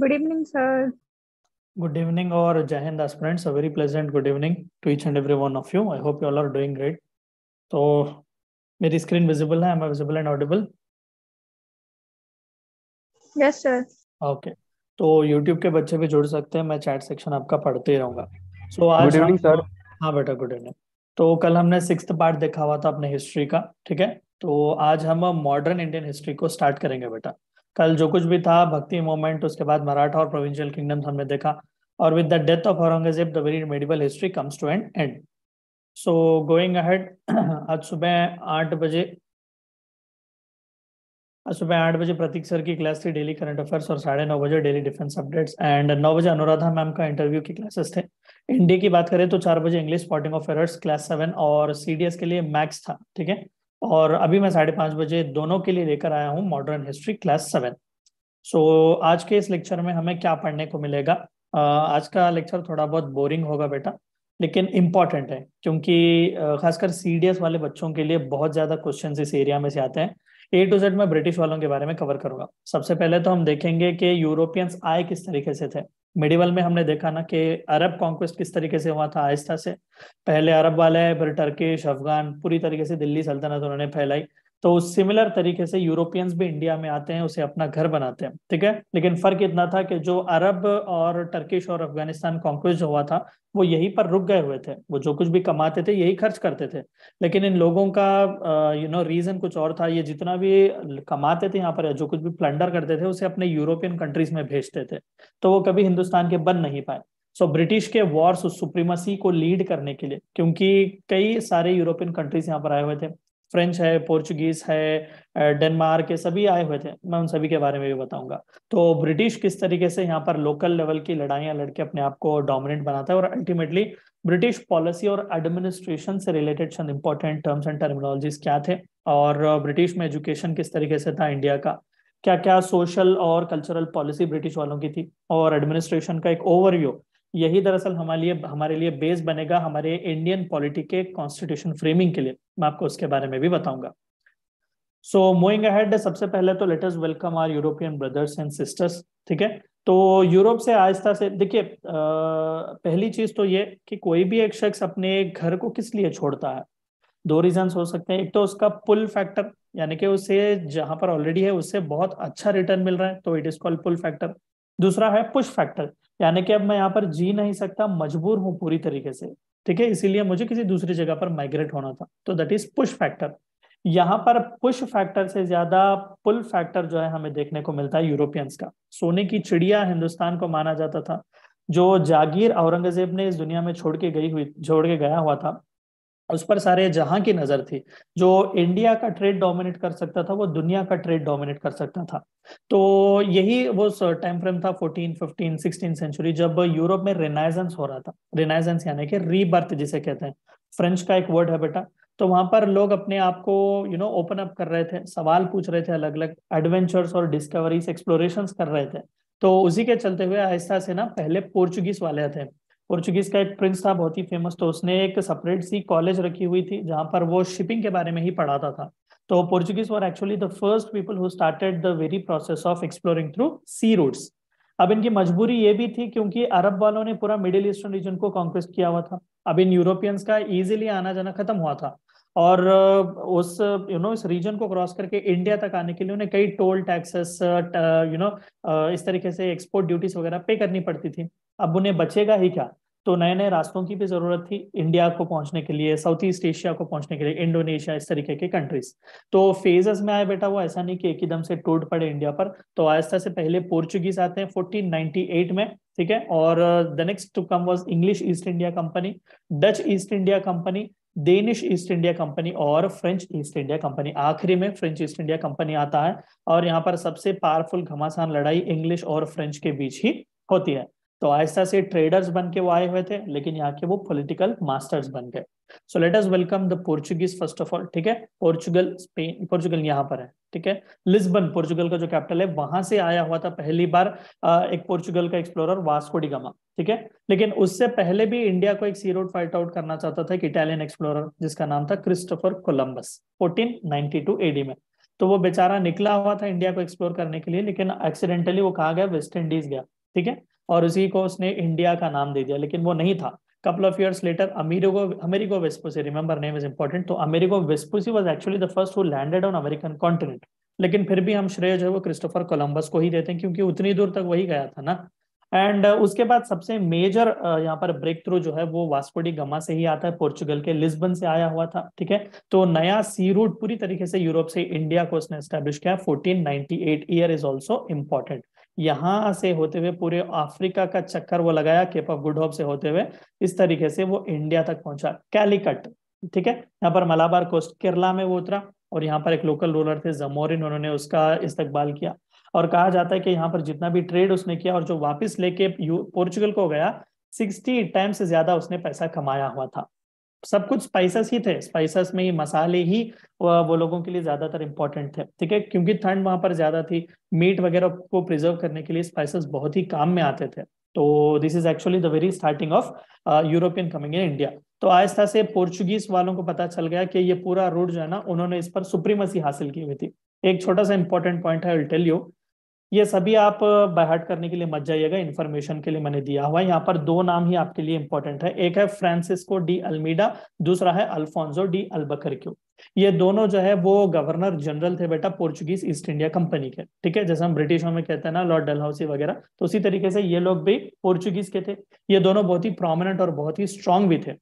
Good evening, sir. Good evening, or Jai Hind aspirants. A very pleasant good evening to each and every one of you. I hope you all are doing great. तो मेरी screen visible है am I visible and audible yes sir okay तो YouTube के बच्चे भी जुड़ सकते हैं मैं चैट सेक्शन आपका पढ़ते ही रहूंगा सो आज गुड इवनिंग सर हाँ बेटा गुड इवनिंग तो कल हमने सिक्स पार्ट देखा हुआ था अपने हिस्ट्री का ठीक है तो आज हम मॉडर्न इंडियन हिस्ट्री को स्टार्ट करेंगे बेटा कल जो कुछ भी था भक्ति मूवमेंट उसके बाद मराठा और प्रोविंशियल किंगडम्स हमने देखा और with the death of Aurangzeb the very medieval history comes to end and so going ahead आज सुबह आठ बजे आज सुबह आठ बजे प्रतीक सर की क्लास थी डेली करंट अफेयर्स और साढ़े नौ बजे डेली डिफेंस अपडेट्स एंड नौ बजे अनुराधा मैम का इंटरव्यू की क्लासेस थे इंडी की बात करें तो चार बजे English spotting of errors class seven और सीडीएस के लिए मैक्स था ठीक है और अभी मैं साढ़े पाँच बजे दोनों के लिए लेकर आया हूँ modern history class seven so so, आज के इस लेक्चर में हमें क्या पढ़ने को मिलेगा uh, आज का लेक्चर थोड़ा बहुत बोरिंग होगा बेटा लेकिन इम्पॉर्टेंट है क्योंकि uh, खासकर सी वाले बच्चों के लिए बहुत ज़्यादा क्वेश्चन इस एरिया में से आते हैं ए टू जेड मैं ब्रिटिश वालों के बारे में कवर करूंगा सबसे पहले तो हम देखेंगे कि यूरोपियंस आए किस तरीके से थे मिडिवल में हमने देखा ना कि अरब कॉन्क्वेस्ट किस तरीके से हुआ था आहिस्ता से पहले अरब वाले फिर टर्किश अफगान पूरी तरीके से दिल्ली सल्तनत उन्होंने फैलाई तो सिमिलर तरीके से यूरोपियंस भी इंडिया में आते हैं उसे अपना घर बनाते हैं ठीक है लेकिन फर्क इतना था कि जो अरब और टर्किश और अफगानिस्तान कॉन्क्वेज हुआ था वो यहीं पर रुक गए हुए थे वो जो कुछ भी कमाते थे यही खर्च करते थे लेकिन इन लोगों का यू नो रीजन कुछ और था ये जितना भी कमाते थे यहाँ पर जो कुछ भी प्लंडर करते थे उसे अपने यूरोपियन कंट्रीज में भेजते थे तो वो कभी हिंदुस्तान के बन नहीं पाए सो ब्रिटिश के वॉर्स सुप्रीमसी को लीड करने के लिए क्योंकि कई सारे यूरोपियन कंट्रीज यहाँ पर आए हुए थे फ्रेंच है पोर्चुगीज है डेनमार्क के सभी आए हुए थे मैं उन सभी के बारे में भी बताऊंगा तो ब्रिटिश किस तरीके से यहाँ पर लोकल लेवल की लड़ाइयाँ लड़के अपने आप को डोमिनेंट बनाता है और अल्टीमेटली ब्रिटिश पॉलिसी और एडमिनिस्ट्रेशन से रिलेटेड चंद इंपॉर्टेंट टर्म्स एंड टर्मिनोलॉजीज क्या थे और ब्रिटिश में एजुकेशन किस तरीके से था इंडिया का क्या क्या सोशल और कल्चरल पॉलिसी ब्रिटिश वालों की थी और एडमिनिस्ट्रेशन का एक ओवरव्यू यही दरअसल हमारे लिए हमारे लिए बेस बनेगा हमारे इंडियन पॉलिटी के कॉन्स्टिट्यूशन फ्रेमिंग के लिए मैं आपको उसके बारे में भी बताऊंगा सो मूविंग अहेड सबसे पहले तो let's welcome our European brothers and sisters ठीक है तो यूरोप से आहिस्ता से देखिए पहली चीज तो ये कि कोई भी एक शख्स अपने घर को किस लिए छोड़ता है दो रीजन हो सकते हैं एक तो उसका पुल फैक्टर यानी कि उसे जहां पर ऑलरेडी है उससे बहुत अच्छा रिटर्न मिल रहा है तो it is called pull factor दूसरा है पुश फैक्टर यानी कि अब मैं यहाँ पर जी नहीं सकता मजबूर हूँ पूरी तरीके से ठीक है इसीलिए मुझे किसी दूसरी जगह पर माइग्रेट होना था तो दैट इज पुश फैक्टर यहाँ पर पुश फैक्टर से ज्यादा पुल फैक्टर जो है हमें देखने को मिलता है यूरोपियंस का सोने की चिड़िया हिंदुस्तान को माना जाता था जो जागीर औरंगजेब ने इस दुनिया में छोड़ के गई हुई छोड़ के गया हुआ था उस पर सारे जहां की नजर थी जो इंडिया का ट्रेड डोमिनेट कर सकता था वो दुनिया का ट्रेड डोमिनेट कर सकता था तो यही वो टाइम फ्रेम था 14, 15, 16 सेंचुरी जब यूरोप में रेनाइजेंस हो रहा था रेनाइजेंस यानी कि रीबर्थ जिसे कहते हैं फ्रेंच का एक वर्ड है बेटा तो वहां पर लोग अपने आप को यू नो ओपन अप कर रहे थे सवाल पूछ रहे थे अलग अलग एडवेंचर्स और डिस्कवरीज एक्सप्लोरेशन कर रहे थे तो उसी के चलते हुए आहिस्ता से ना पहले पोर्चुगीज वाले थे पोर्चुगीज का एक प्रिंस था बहुत ही फेमस तो उसने एक सेपरेट सी कॉलेज रखी हुई थी जहां पर वो शिपिंग के बारे में ही पढ़ाता था तो Portuguese were actually the first people who started the very process of exploring through sea routes अब इनकी मजबूरी ये भी थी क्योंकि अरब वालों ने पूरा मिडिल ईस्टर्न रीजन को कॉन्क्वेस्ट किया हुआ था अब इन यूरोपियंस का इजिली आना जाना खत्म हुआ था और उस यू you नो know, इस रीजन को क्रॉस करके इंडिया तक आने के लिए उन्हें कई टोल टैक्सेस यू नो इस तरीके से एक्सपोर्ट ड्यूटीज वगैरह पे करनी पड़ती थी अब उन्हें बचेगा ही क्या तो नए नए रास्तों की भी जरूरत थी इंडिया को पहुंचने के लिए साउथ ईस्ट एशिया को पहुंचने के लिए इंडोनेशिया इस तरीके के कंट्रीज तो फेजेस में आए बेटा वो ऐसा नहीं कि एकदम से टूट पड़े इंडिया पर तो आहिस्ता से पहले पोर्चुगीज आते हैं फोर्टीन में ठीक है और the next to come was English East India Company Dutch East India Company Danish East India Company और फ्रेंच ईस्ट इंडिया कंपनी आखिरी में फ्रेंच ईस्ट इंडिया कंपनी आता है और यहाँ पर सबसे पावरफुल घमासान लड़ाई इंग्लिश और फ्रेंच के बीच ही होती है तो आहिस्ता से ट्रेडर्स बन के वो आए हुए थे लेकिन यहाँ के वो पॉलिटिकल मास्टर्स बन गए so let us welcome the Portuguese first of all ठीक है पोर्चुगल स्पेन पोर्चुगल यहाँ पर है ठीक है लिस्बन पोर्चुगल का जो कैपिटल है वहां से आया हुआ था पहली बार एक पोर्चुगल का एक्सप्लोरर वास्को डिगामा ठीक है लेकिन उससे पहले भी इंडिया को एक सी रोड फाइट आउट करना चाहता था एक इटालियन एक्सप्लोरर जिसका नाम था क्रिस्टोफर कोलम्बस फोर्टीन एडी में तो वो बेचारा निकला हुआ था इंडिया को एक्सप्लोर करने के लिए लेकिन एक्सीडेंटली वो कहा गया वेस्ट इंडीज गया ठीक है और उसी को उसने इंडिया का नाम दे दिया लेकिन वो नहीं था couple of years later Americo Americo Vespucci remember name is important तो Americo Vespucci was actually the first who landed on American continent लेकिन फिर भी हम श्रेय जो है वो क्रिस्टोफर कोलंबस को ही देते हैं क्योंकि उतनी दूर तक वही गया था ना एंड uh, उसके बाद सबसे मेजर uh, यहाँ पर ब्रेक थ्रू जो है वो वास्कोडी गमा से ही आता है पोर्चुगल के लिस्बन से आया हुआ था ठीक है तो नया सी रूट पूरी तरीके से यूरोप से इंडिया को उसने एस्टेब्लिश किया 1498 ईयर इज आल्सो इम्पोर्टेंट यहां से होते हुए पूरे अफ्रीका का चक्कर वो लगाया केप ऑफ गुड होप से होते हुए इस तरीके से वो इंडिया तक पहुंचा कैलिकट ठीक है यहाँ पर मलाबार कोस्ट केरला में वो उतरा और यहाँ पर एक लोकल रूलर थे जमोरिन उन्होंने उसका इस्तेबाल किया और कहा जाता है कि यहाँ पर जितना भी ट्रेड उसने किया और जो वापस लेके पोर्चुगल को गया सिक्सटी टाइम्स से ज्यादा उसने पैसा कमाया हुआ था सब कुछ स्पाइसेस ही थे स्पाइसेस में ही मसाले ही वो लोगों के लिए ज्यादातर इंपॉर्टेंट थे ठीक है क्योंकि ठंड वहां पर ज्यादा थी मीट वगैरह को प्रिजर्व करने के लिए स्पाइसेस बहुत ही काम में आते थे तो this is actually the very starting of European coming in India तो आहिस्ता से पोर्चुगीज वालों को पता चल गया कि ये पूरा रूट जो है ना उन्होंने इस पर सुप्रीमसी हासिल की हुई थी एक छोटा सा इंपॉर्टेंट पॉइंट है टेल यू ये सभी आप बायहार्ट करने के लिए मत जाइएगा इन्फॉर्मेशन के लिए मैंने दिया हुआ है यहाँ पर दो नाम ही आपके लिए इंपॉर्टेंट है एक है फ्रांसिस्को डी अल्मीडा दूसरा है अल्फोंसो डी अल्बकर ये दोनों जो है वो गवर्नर जनरल थे बेटा पोर्चुगीज ईस्ट इंडिया कंपनी के ठीक है जैसे हम ब्रिटिशों में कहते हैं ना लॉर्ड डलहाउसी वगैरह तो उसी तरीके से ये लोग भी पोर्चुगीज के थे ये दोनों बहुत ही प्रोमिनेंट और बहुत ही स्ट्रांग भी थे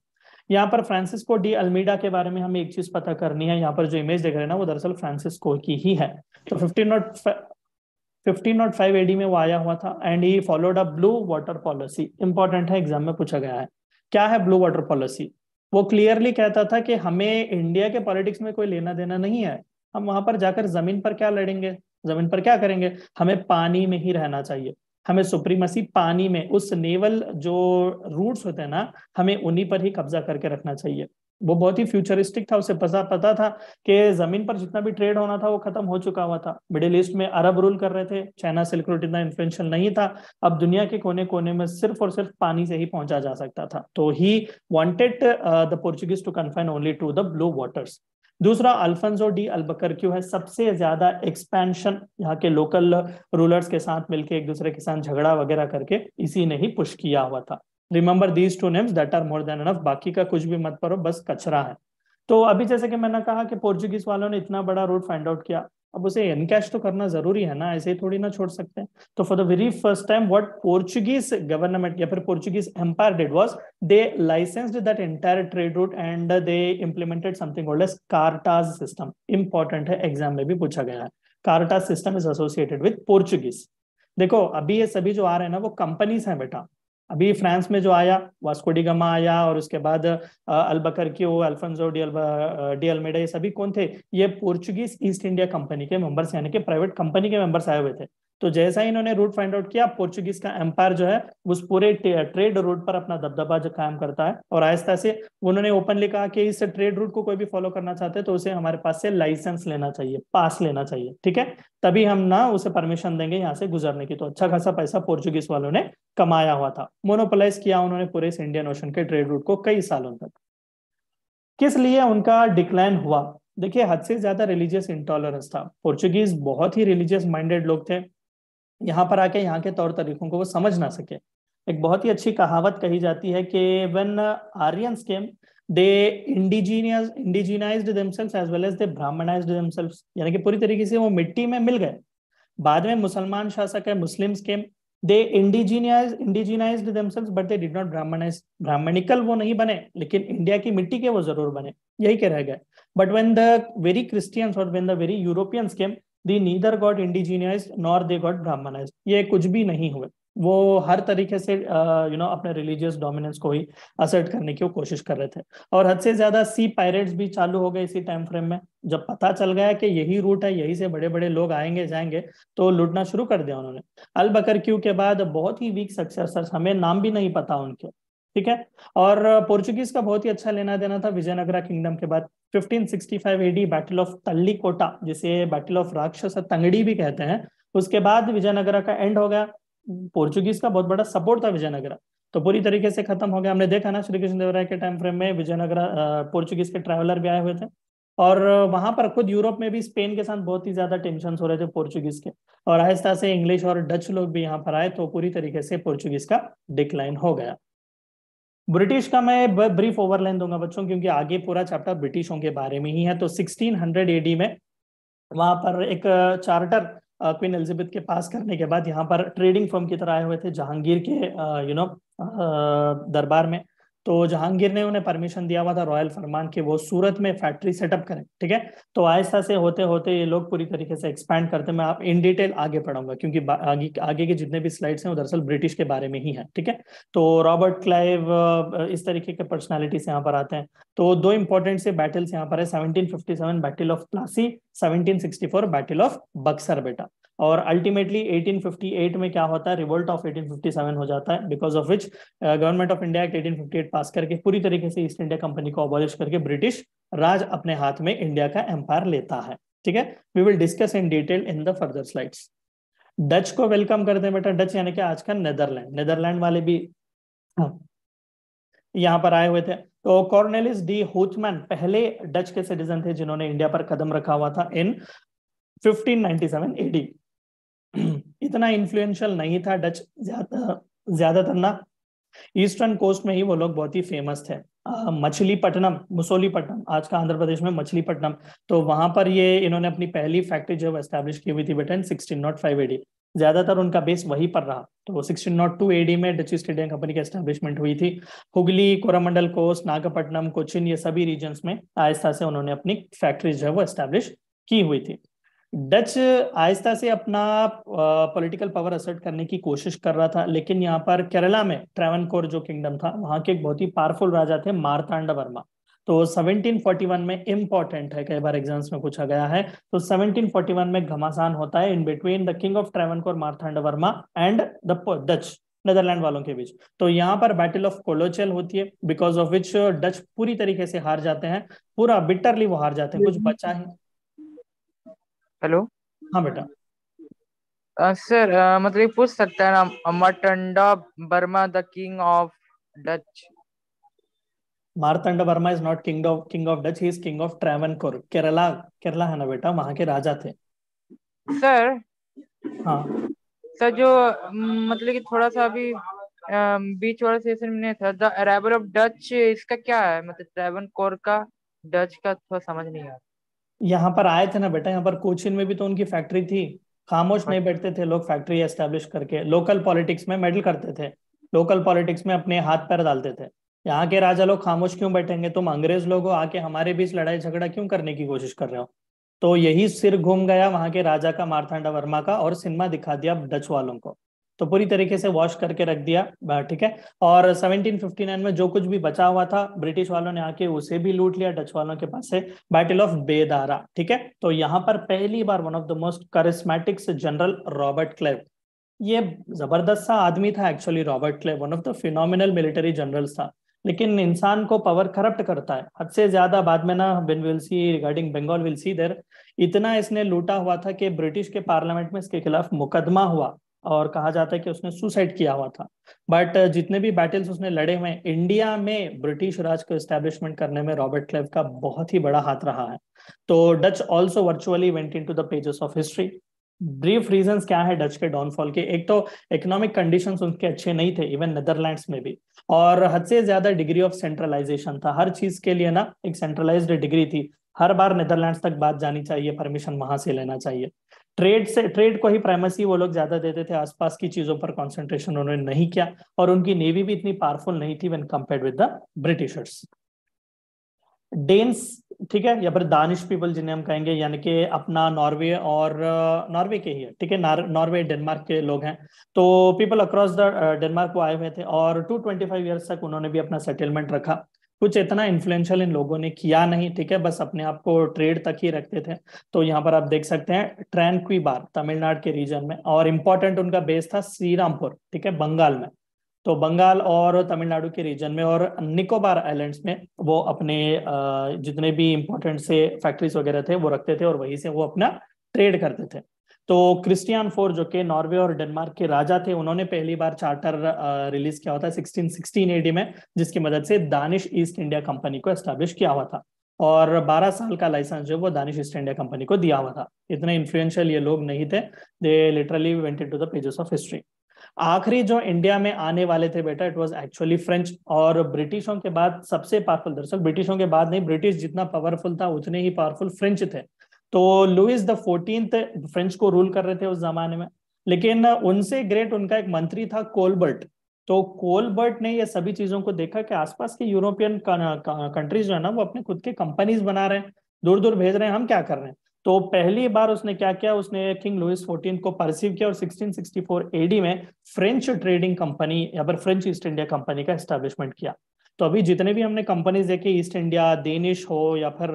यहाँ पर फ्रांसिस्को डी अल्मीडा के बारे में हमें एक चीज पता करनी है यहाँ पर जो इमेज देख रहे हैं ना वो दरअसल फ्रांसिस्को की ही है तो फिफ्टीन नॉट 1505 एडी में वो आया हुआ था and he followed a blue water policy important है एग्जाम में पूछा गया है क्या है ब्लू वाटर पॉलिसी वो क्लियरली कहता था कि हमें इंडिया के पॉलिटिक्स में कोई लेना देना नहीं है हम वहां पर जाकर जमीन पर क्या लड़ेंगे जमीन पर क्या करेंगे हमें पानी में ही रहना चाहिए हमें सुप्रीमसी पानी में उस नेवल जो रूट्स होते हैं ना हमें उन्हीं पर ही कब्जा करके रखना चाहिए वो बहुत ही फ्यूचरिस्टिक था उसे पता पता था कि जमीन पर जितना भी ट्रेड होना था वो खत्म हो चुका हुआ था मिडिल ईस्ट में अरब रूल कर रहे थे चाइना सिल्क रूट इतना इन्फ्लुएंशियल नहीं था अब दुनिया के कोने कोने में सिर्फ और सिर्फ पानी से ही पहुंचा जा सकता था तो he wanted the Portuguese to confine only to the blue waters दूसरा अल्फनजो डी क्यू है सबसे ज्यादा एक्सपेंशन यहाँ के लोकल रूलर्स के साथ मिलके एक दूसरे के साथ झगड़ा वगैरह करके इसी ने ही पुश किया हुआ था remember these two names that are more than enough बाकी का कुछ भी मत पर बस कचरा है तो अभी जैसे कि मैंने कहा कि पोर्चुगीज वालों ने इतना बड़ा रूट फाइंड आउट किया अब उसे एनकैश तो करना जरूरी है ना ऐसे ही थोड़ी ना छोड़ सकते हैं तो for the very first time what Portuguese government या फिर Portuguese empire did was they licensed that entire trade route and they implemented something called as cartaz system important है एग्जाम में भी पूछा गया है cartaz system is associated with Portuguese देखो अभी ये सभी जो आ रहे हैं ना वो कंपनीज हैं बेटा अभी फ्रांस में जो आया वास्को डिगमा आया और उसके बाद अल्बकर की वो अल्फनजो डी डी ये सभी कौन थे ये पोर्चुगीज ईस्ट इंडिया कंपनी के मेंबर्स यानी कि प्राइवेट कंपनी के मेंबर्स आए हुए थे तो जैसा ही इन्होंने रूट फाइंड आउट किया पोर्चुगीज का एम्पायर जो है उस पूरे ट्रेड रूट पर अपना दबदबा जो कायम करता है और आहिस्ता से उन्होंने ओपनली कहा कि इस ट्रेड रूट को कोई भी फॉलो करना चाहते हैं तो उसे हमारे पास से लाइसेंस लेना चाहिए पास लेना चाहिए ठीक है तभी हम ना उसे परमिशन देंगे यहाँ से गुजरने की तो अच्छा खासा पैसा पोर्चुगीज वालों ने कमाया हुआ था मोनोपोलाइज किया उन्होंने पूरे इस इंडियन ओशन के ट्रेड रूट को कई सालों तक किस लिए उनका डिक्लाइन हुआ देखिए हद से ज्यादा रिलीजियस इंटॉलरेंस था पोर्चुगीज बहुत ही रिलीजियस माइंडेड लोग थे यहाँ पर आके यहाँ के तौर तरीकों को वो समझ ना सके एक बहुत ही अच्छी कहावत कही जाती है कि when Aryan came they indigenous indigenize themselves as well as they Brahmanize themselves यानी कि पूरी तरीके से वो मिट्टी में मिल गए बाद में मुसलमान शासक है Muslim came they indigenous indigenize themselves but they did not Brahmanize Brahmanical वो नहीं बने लेकिन इंडिया की मिट्टी के वो जरूर बने यही कह रह गए but when the very Christians और when the very Europeans came they neither got indigenized nor they got brahmanized ये कुछ भी नहीं हुए वो हर तरीके से यू नो you know, अपने रिलीजियस डोमिनेंस को ही असर्ट करने की कोशिश कर रहे थे और हद से ज्यादा सी पायरेट्स भी चालू हो गए इसी टाइम फ्रेम में जब पता चल गया कि यही रूट है यही से बड़े बड़े लोग आएंगे जाएंगे तो लूटना शुरू कर दिया उन्होंने अल बकर क्यू के बाद बहुत ही वीक सक्सेसर्स हमें नाम भी नहीं पता उनके ठीक है और पोर्चुगीज का बहुत ही अच्छा लेना देना था विजयनगरा किंगडम के बाद 1565 एडी बैटल ऑफ तल्लीकोटा जिसे बैटल ऑफ राक्षस तंगड़ी भी कहते हैं उसके बाद विजयनगरा का एंड हो गया पोर्चुगीज का बहुत बड़ा सपोर्ट था विजयनगरा तो पूरी तरीके से खत्म हो गया हमने देखा ना श्री कृष्ण देवराय के टाइम फ्रेम में विजयनगरा पोर्चुगीज के ट्रैवलर भी आए हुए थे और वहां पर खुद यूरोप में भी स्पेन के साथ बहुत ही ज्यादा टेंशन हो रहे थे पोर्चुगीज के और आहिस्ता से इंग्लिश और डच लोग भी यहाँ पर आए तो पूरी तरीके से पोर्चुगीज का डिक्लाइन हो गया ब्रिटिश का मैं ब्रीफ ओवरलाइन दूंगा बच्चों क्योंकि आगे पूरा चैप्टर ब्रिटिशों के बारे में ही है तो 1600 एडी में वहां पर एक चार्टर क्वीन एलिजबेथ के पास करने के बाद यहाँ पर ट्रेडिंग फर्म की तरह आए हुए थे जहांगीर के यू नो दरबार में तो जहांगीर ने उन्हें परमिशन दिया हुआ था रॉयल फरमान के वो सूरत में फैक्ट्री सेटअप करें ठीक है तो आहिस्ता से होते होते ये लोग पूरी तरीके से एक्सपैंड करते मैं आप इन डिटेल आगे पढ़ाऊंगा क्योंकि आगे आगे के जितने भी स्लाइड्स हैं वो दरअसल ब्रिटिश के बारे में ही है ठीक है तो रॉबर्ट क्लाइव इस तरीके के पर्सनैलिटीज यहाँ पर आते हैं तो दो इंपॉर्टेंट से बैटल्स यहाँ पर है seventeen battle of Plassey seventeen battle of Buxar बेटा और अल्टीमेटली 1858 में क्या होता है रिवोल्ट ऑफ 1857 हो जाता है because of which government of India act 1858 pass करके पूरी तरीके से ईस्ट इंडिया कंपनी को अबॉलिश करके ब्रिटिश राज अपने हाथ में इंडिया का एम्पायर लेता है ठीक है we will discuss in detail in the further slides Dutch को वेलकम करते हैं बेटा डच यानी कि आज का नेदरलैंड नेदरलैंड वाले भी हाँ, यहाँ पर आए हुए थे तो कॉर्नेलिस डी होचमैन पहले डच के सिटीजन थे जिन्होंने इंडिया पर कदम रखा हुआ था इन 1597 एडी इतना इन्फ्लुएंशियल नहीं था डच ज्यादा ज्यादातर ना ईस्टर्न कोस्ट में ही वो लोग बहुत ही फेमस थे मछलीपट्टनम मुसोलीपट्टनम आज का आंध्र प्रदेश में मछलीपट्टनम तो वहां पर ये इन्होंने अपनी पहली फैक्ट्री जो एस्टेब्लिश की हुई थी बेटा सिक्सटीन नॉट फाइव एडी ज्यादातर उनका बेस वहीं पर रहा तो सिक्सटीन नॉट टू एडी में डच ईस्ट इंडिया कंपनी की एस्टेब्लिशमेंट हुई थी हुगली कोरामंडल कोस्ट नागपट्टनम कोचिन ये सभी रीजन में आहिस्ता से उन्होंने अपनी फैक्ट्री जो है वो एस्टेब्लिश की हुई थी डच आहिस्ता से अपना पॉलिटिकल पावर असर्ट करने की कोशिश कर रहा था लेकिन यहाँ पर केरला में कोर जो किंगडम था वहां के एक बहुत ही पावरफुल राजा थे मारतांड वर्मा तो 1741 में इम्पोर्टेंट है कई बार एग्जाम्स में पूछा गया है तो 1741 में घमासान होता है in between the king of Travancore Marthanda Varma and the Dutch Netherland वालों के बीच तो यहाँ पर बैटल ऑफ कोलोचेल होती है बिकॉज ऑफ विच डच पूरी तरीके से हार जाते हैं पूरा बिटरली वो हार जाते हैं कुछ हम्म। बचा ही हेलो हाँ बेटा आ, सर आ, मतलब पूछ सकते हैं ना Marthanda Varma the king of Dutch Marthanda Varma is not king of king of Dutch he is king of Travancore Kerala Kerala है ना बेटा वहां के राजा थे सर हाँ सर जो मतलब कि थोड़ा सा अभी बीच वाला सेशन में था द अराइवल ऑफ डच इसका क्या है मतलब ट्रैवनकोर का डच का थोड़ा समझ नहीं आता यहाँ पर आए थे ना बेटा यहाँ पर कोचिन में भी तो उनकी फैक्ट्री थी खामोश नहीं अच्छा। बैठते थे लोग फैक्ट्री एस्टेब्लिश करके लोकल पॉलिटिक्स में मेडल करते थे लोकल पॉलिटिक्स में अपने हाथ पैर डालते थे यहाँ के राजा लोग खामोश क्यों बैठेंगे तुम अंग्रेज लोग आके हमारे बीच लड़ाई झगड़ा क्यों करने की कोशिश कर रहे हो तो यही सिर घूम गया वहां के राजा का मारथांडा वर्मा का और सिनेमा दिखा दिया डच वालों को तो पूरी तरीके से वॉश करके रख दिया ठीक है और 1759 में जो कुछ भी बचा हुआ था ब्रिटिश वालों ने आके उसे भी लूट लिया डच वालों के पास से बैटल ऑफ बेदारा ठीक है तो यहाँ पर पहली बार one of the most charismatics general Robert Clive ये जबरदस्त सा आदमी था actually Robert Clive one of the phenomenal military general था लेकिन इंसान को पावर करप्ट करता है हद से ज्यादा बाद में ना been will see regarding Bengal will there इतना इसने लूटा हुआ था कि ब्रिटिश के पार्लियामेंट में इसके खिलाफ मुकदमा हुआ और कहा जाता है कि उसने सुसाइड किया हुआ था बट जितने भी बैटल्स उसने लड़े हुए इंडिया में ब्रिटिश राज को एस्टेब्लिशमेंट करने में रॉबर्ट क्लेव का बहुत ही बड़ा हाथ रहा है तो Dutch also virtually went into the pages of history brief reason क्या है डच के डाउनफॉल के एक तो इकोनॉमिक कंडीशन उनके अच्छे नहीं थे इवन नेदरलैंड्स में भी और हद से ज्यादा डिग्री ऑफ सेंट्रलाइजेशन था हर चीज के लिए ना एक सेंट्रलाइज्ड डिग्री थी हर बार नेदरलैंड्स तक बात जानी चाहिए परमिशन वहां से लेना चाहिए ट्रेड से ट्रेड को ही प्राइमेसी वो लोग ज्यादा देते थे आसपास की चीजों पर कंसंट्रेशन उन्होंने नहीं किया और उनकी नेवी भी इतनी पावरफुल नहीं थी when compared with the Britishers Danes ठीक है या फिर दानिश पीपल जिन्हें हम कहेंगे यानी कि अपना नॉर्वे और नॉर्वे के ही है ठीक है नॉर्वे डेनमार्क के लोग हैं तो पीपल अक्रॉस द डेनमार्क को आए हुए थे और टू ट्वेंटी फाइव ईयर्स तक उन्होंने भी अपना सेटलमेंट रखा कुछ इतना इन्फ्लुएंशियल इन लोगों ने किया नहीं ठीक है बस अपने आप को ट्रेड तक ही रखते थे तो यहाँ पर आप देख सकते हैं ट्रैनक्वी बार तमिलनाडु के रीजन में और इम्पोर्टेंट उनका बेस था श्रीरामपुर ठीक है बंगाल में तो बंगाल और तमिलनाडु के रीजन में और निकोबार आइलैंड्स में वो अपने जितने भी इम्पोर्टेंट से फैक्ट्रीज वगैरह थे वो रखते थे और वहीं से वो अपना ट्रेड करते थे तो क्रिस्टियन फोर जो कि नॉर्वे और डेनमार्क के राजा थे उन्होंने पहली बार चार्टर रिलीज किया हुआ था सिक्सटीन एडी में जिसकी मदद से दानिश ईस्ट इंडिया कंपनी को एस्टेब्लिश किया हुआ था और 12 साल का लाइसेंस जो वो दानिश ईस्ट इंडिया कंपनी को दिया हुआ था इतने इन्फ्लुएंशियल ये लोग नहीं थे they literally went to the pages of history आखिरी जो इंडिया में आने वाले थे बेटा इट वाज एक्चुअली फ्रेंच और ब्रिटिशों के बाद सबसे पावरफुल दरअसल ब्रिटिशों के बाद नहीं ब्रिटिश जितना पावरफुल था उतने ही पावरफुल फ्रेंच थे तो लुइस द फोर्टीन फ्रेंच को रूल कर रहे थे उस जमाने में लेकिन उनसे ग्रेट उनका एक मंत्री था कोलबर्ट तो कोलबर्ट ने ये सभी चीजों को देखा कि आसपास के यूरोपियन कंट्रीज जो है ना वो अपने खुद के कंपनीज बना रहे हैं दूर दूर भेज रहे हैं हम क्या कर रहे हैं तो पहली बार उसने क्या किया उसने किंग लुइस फोर्टीन को परसीव किया और 1664 एडी में फ्रेंच ट्रेडिंग कंपनी या फिर फ्रेंच ईस्ट इंडिया कंपनी का एस्टेब्लिशमेंट किया तो अभी जितने भी हमने कंपनीज देखे ईस्ट इंडिया डेनिश हो या फिर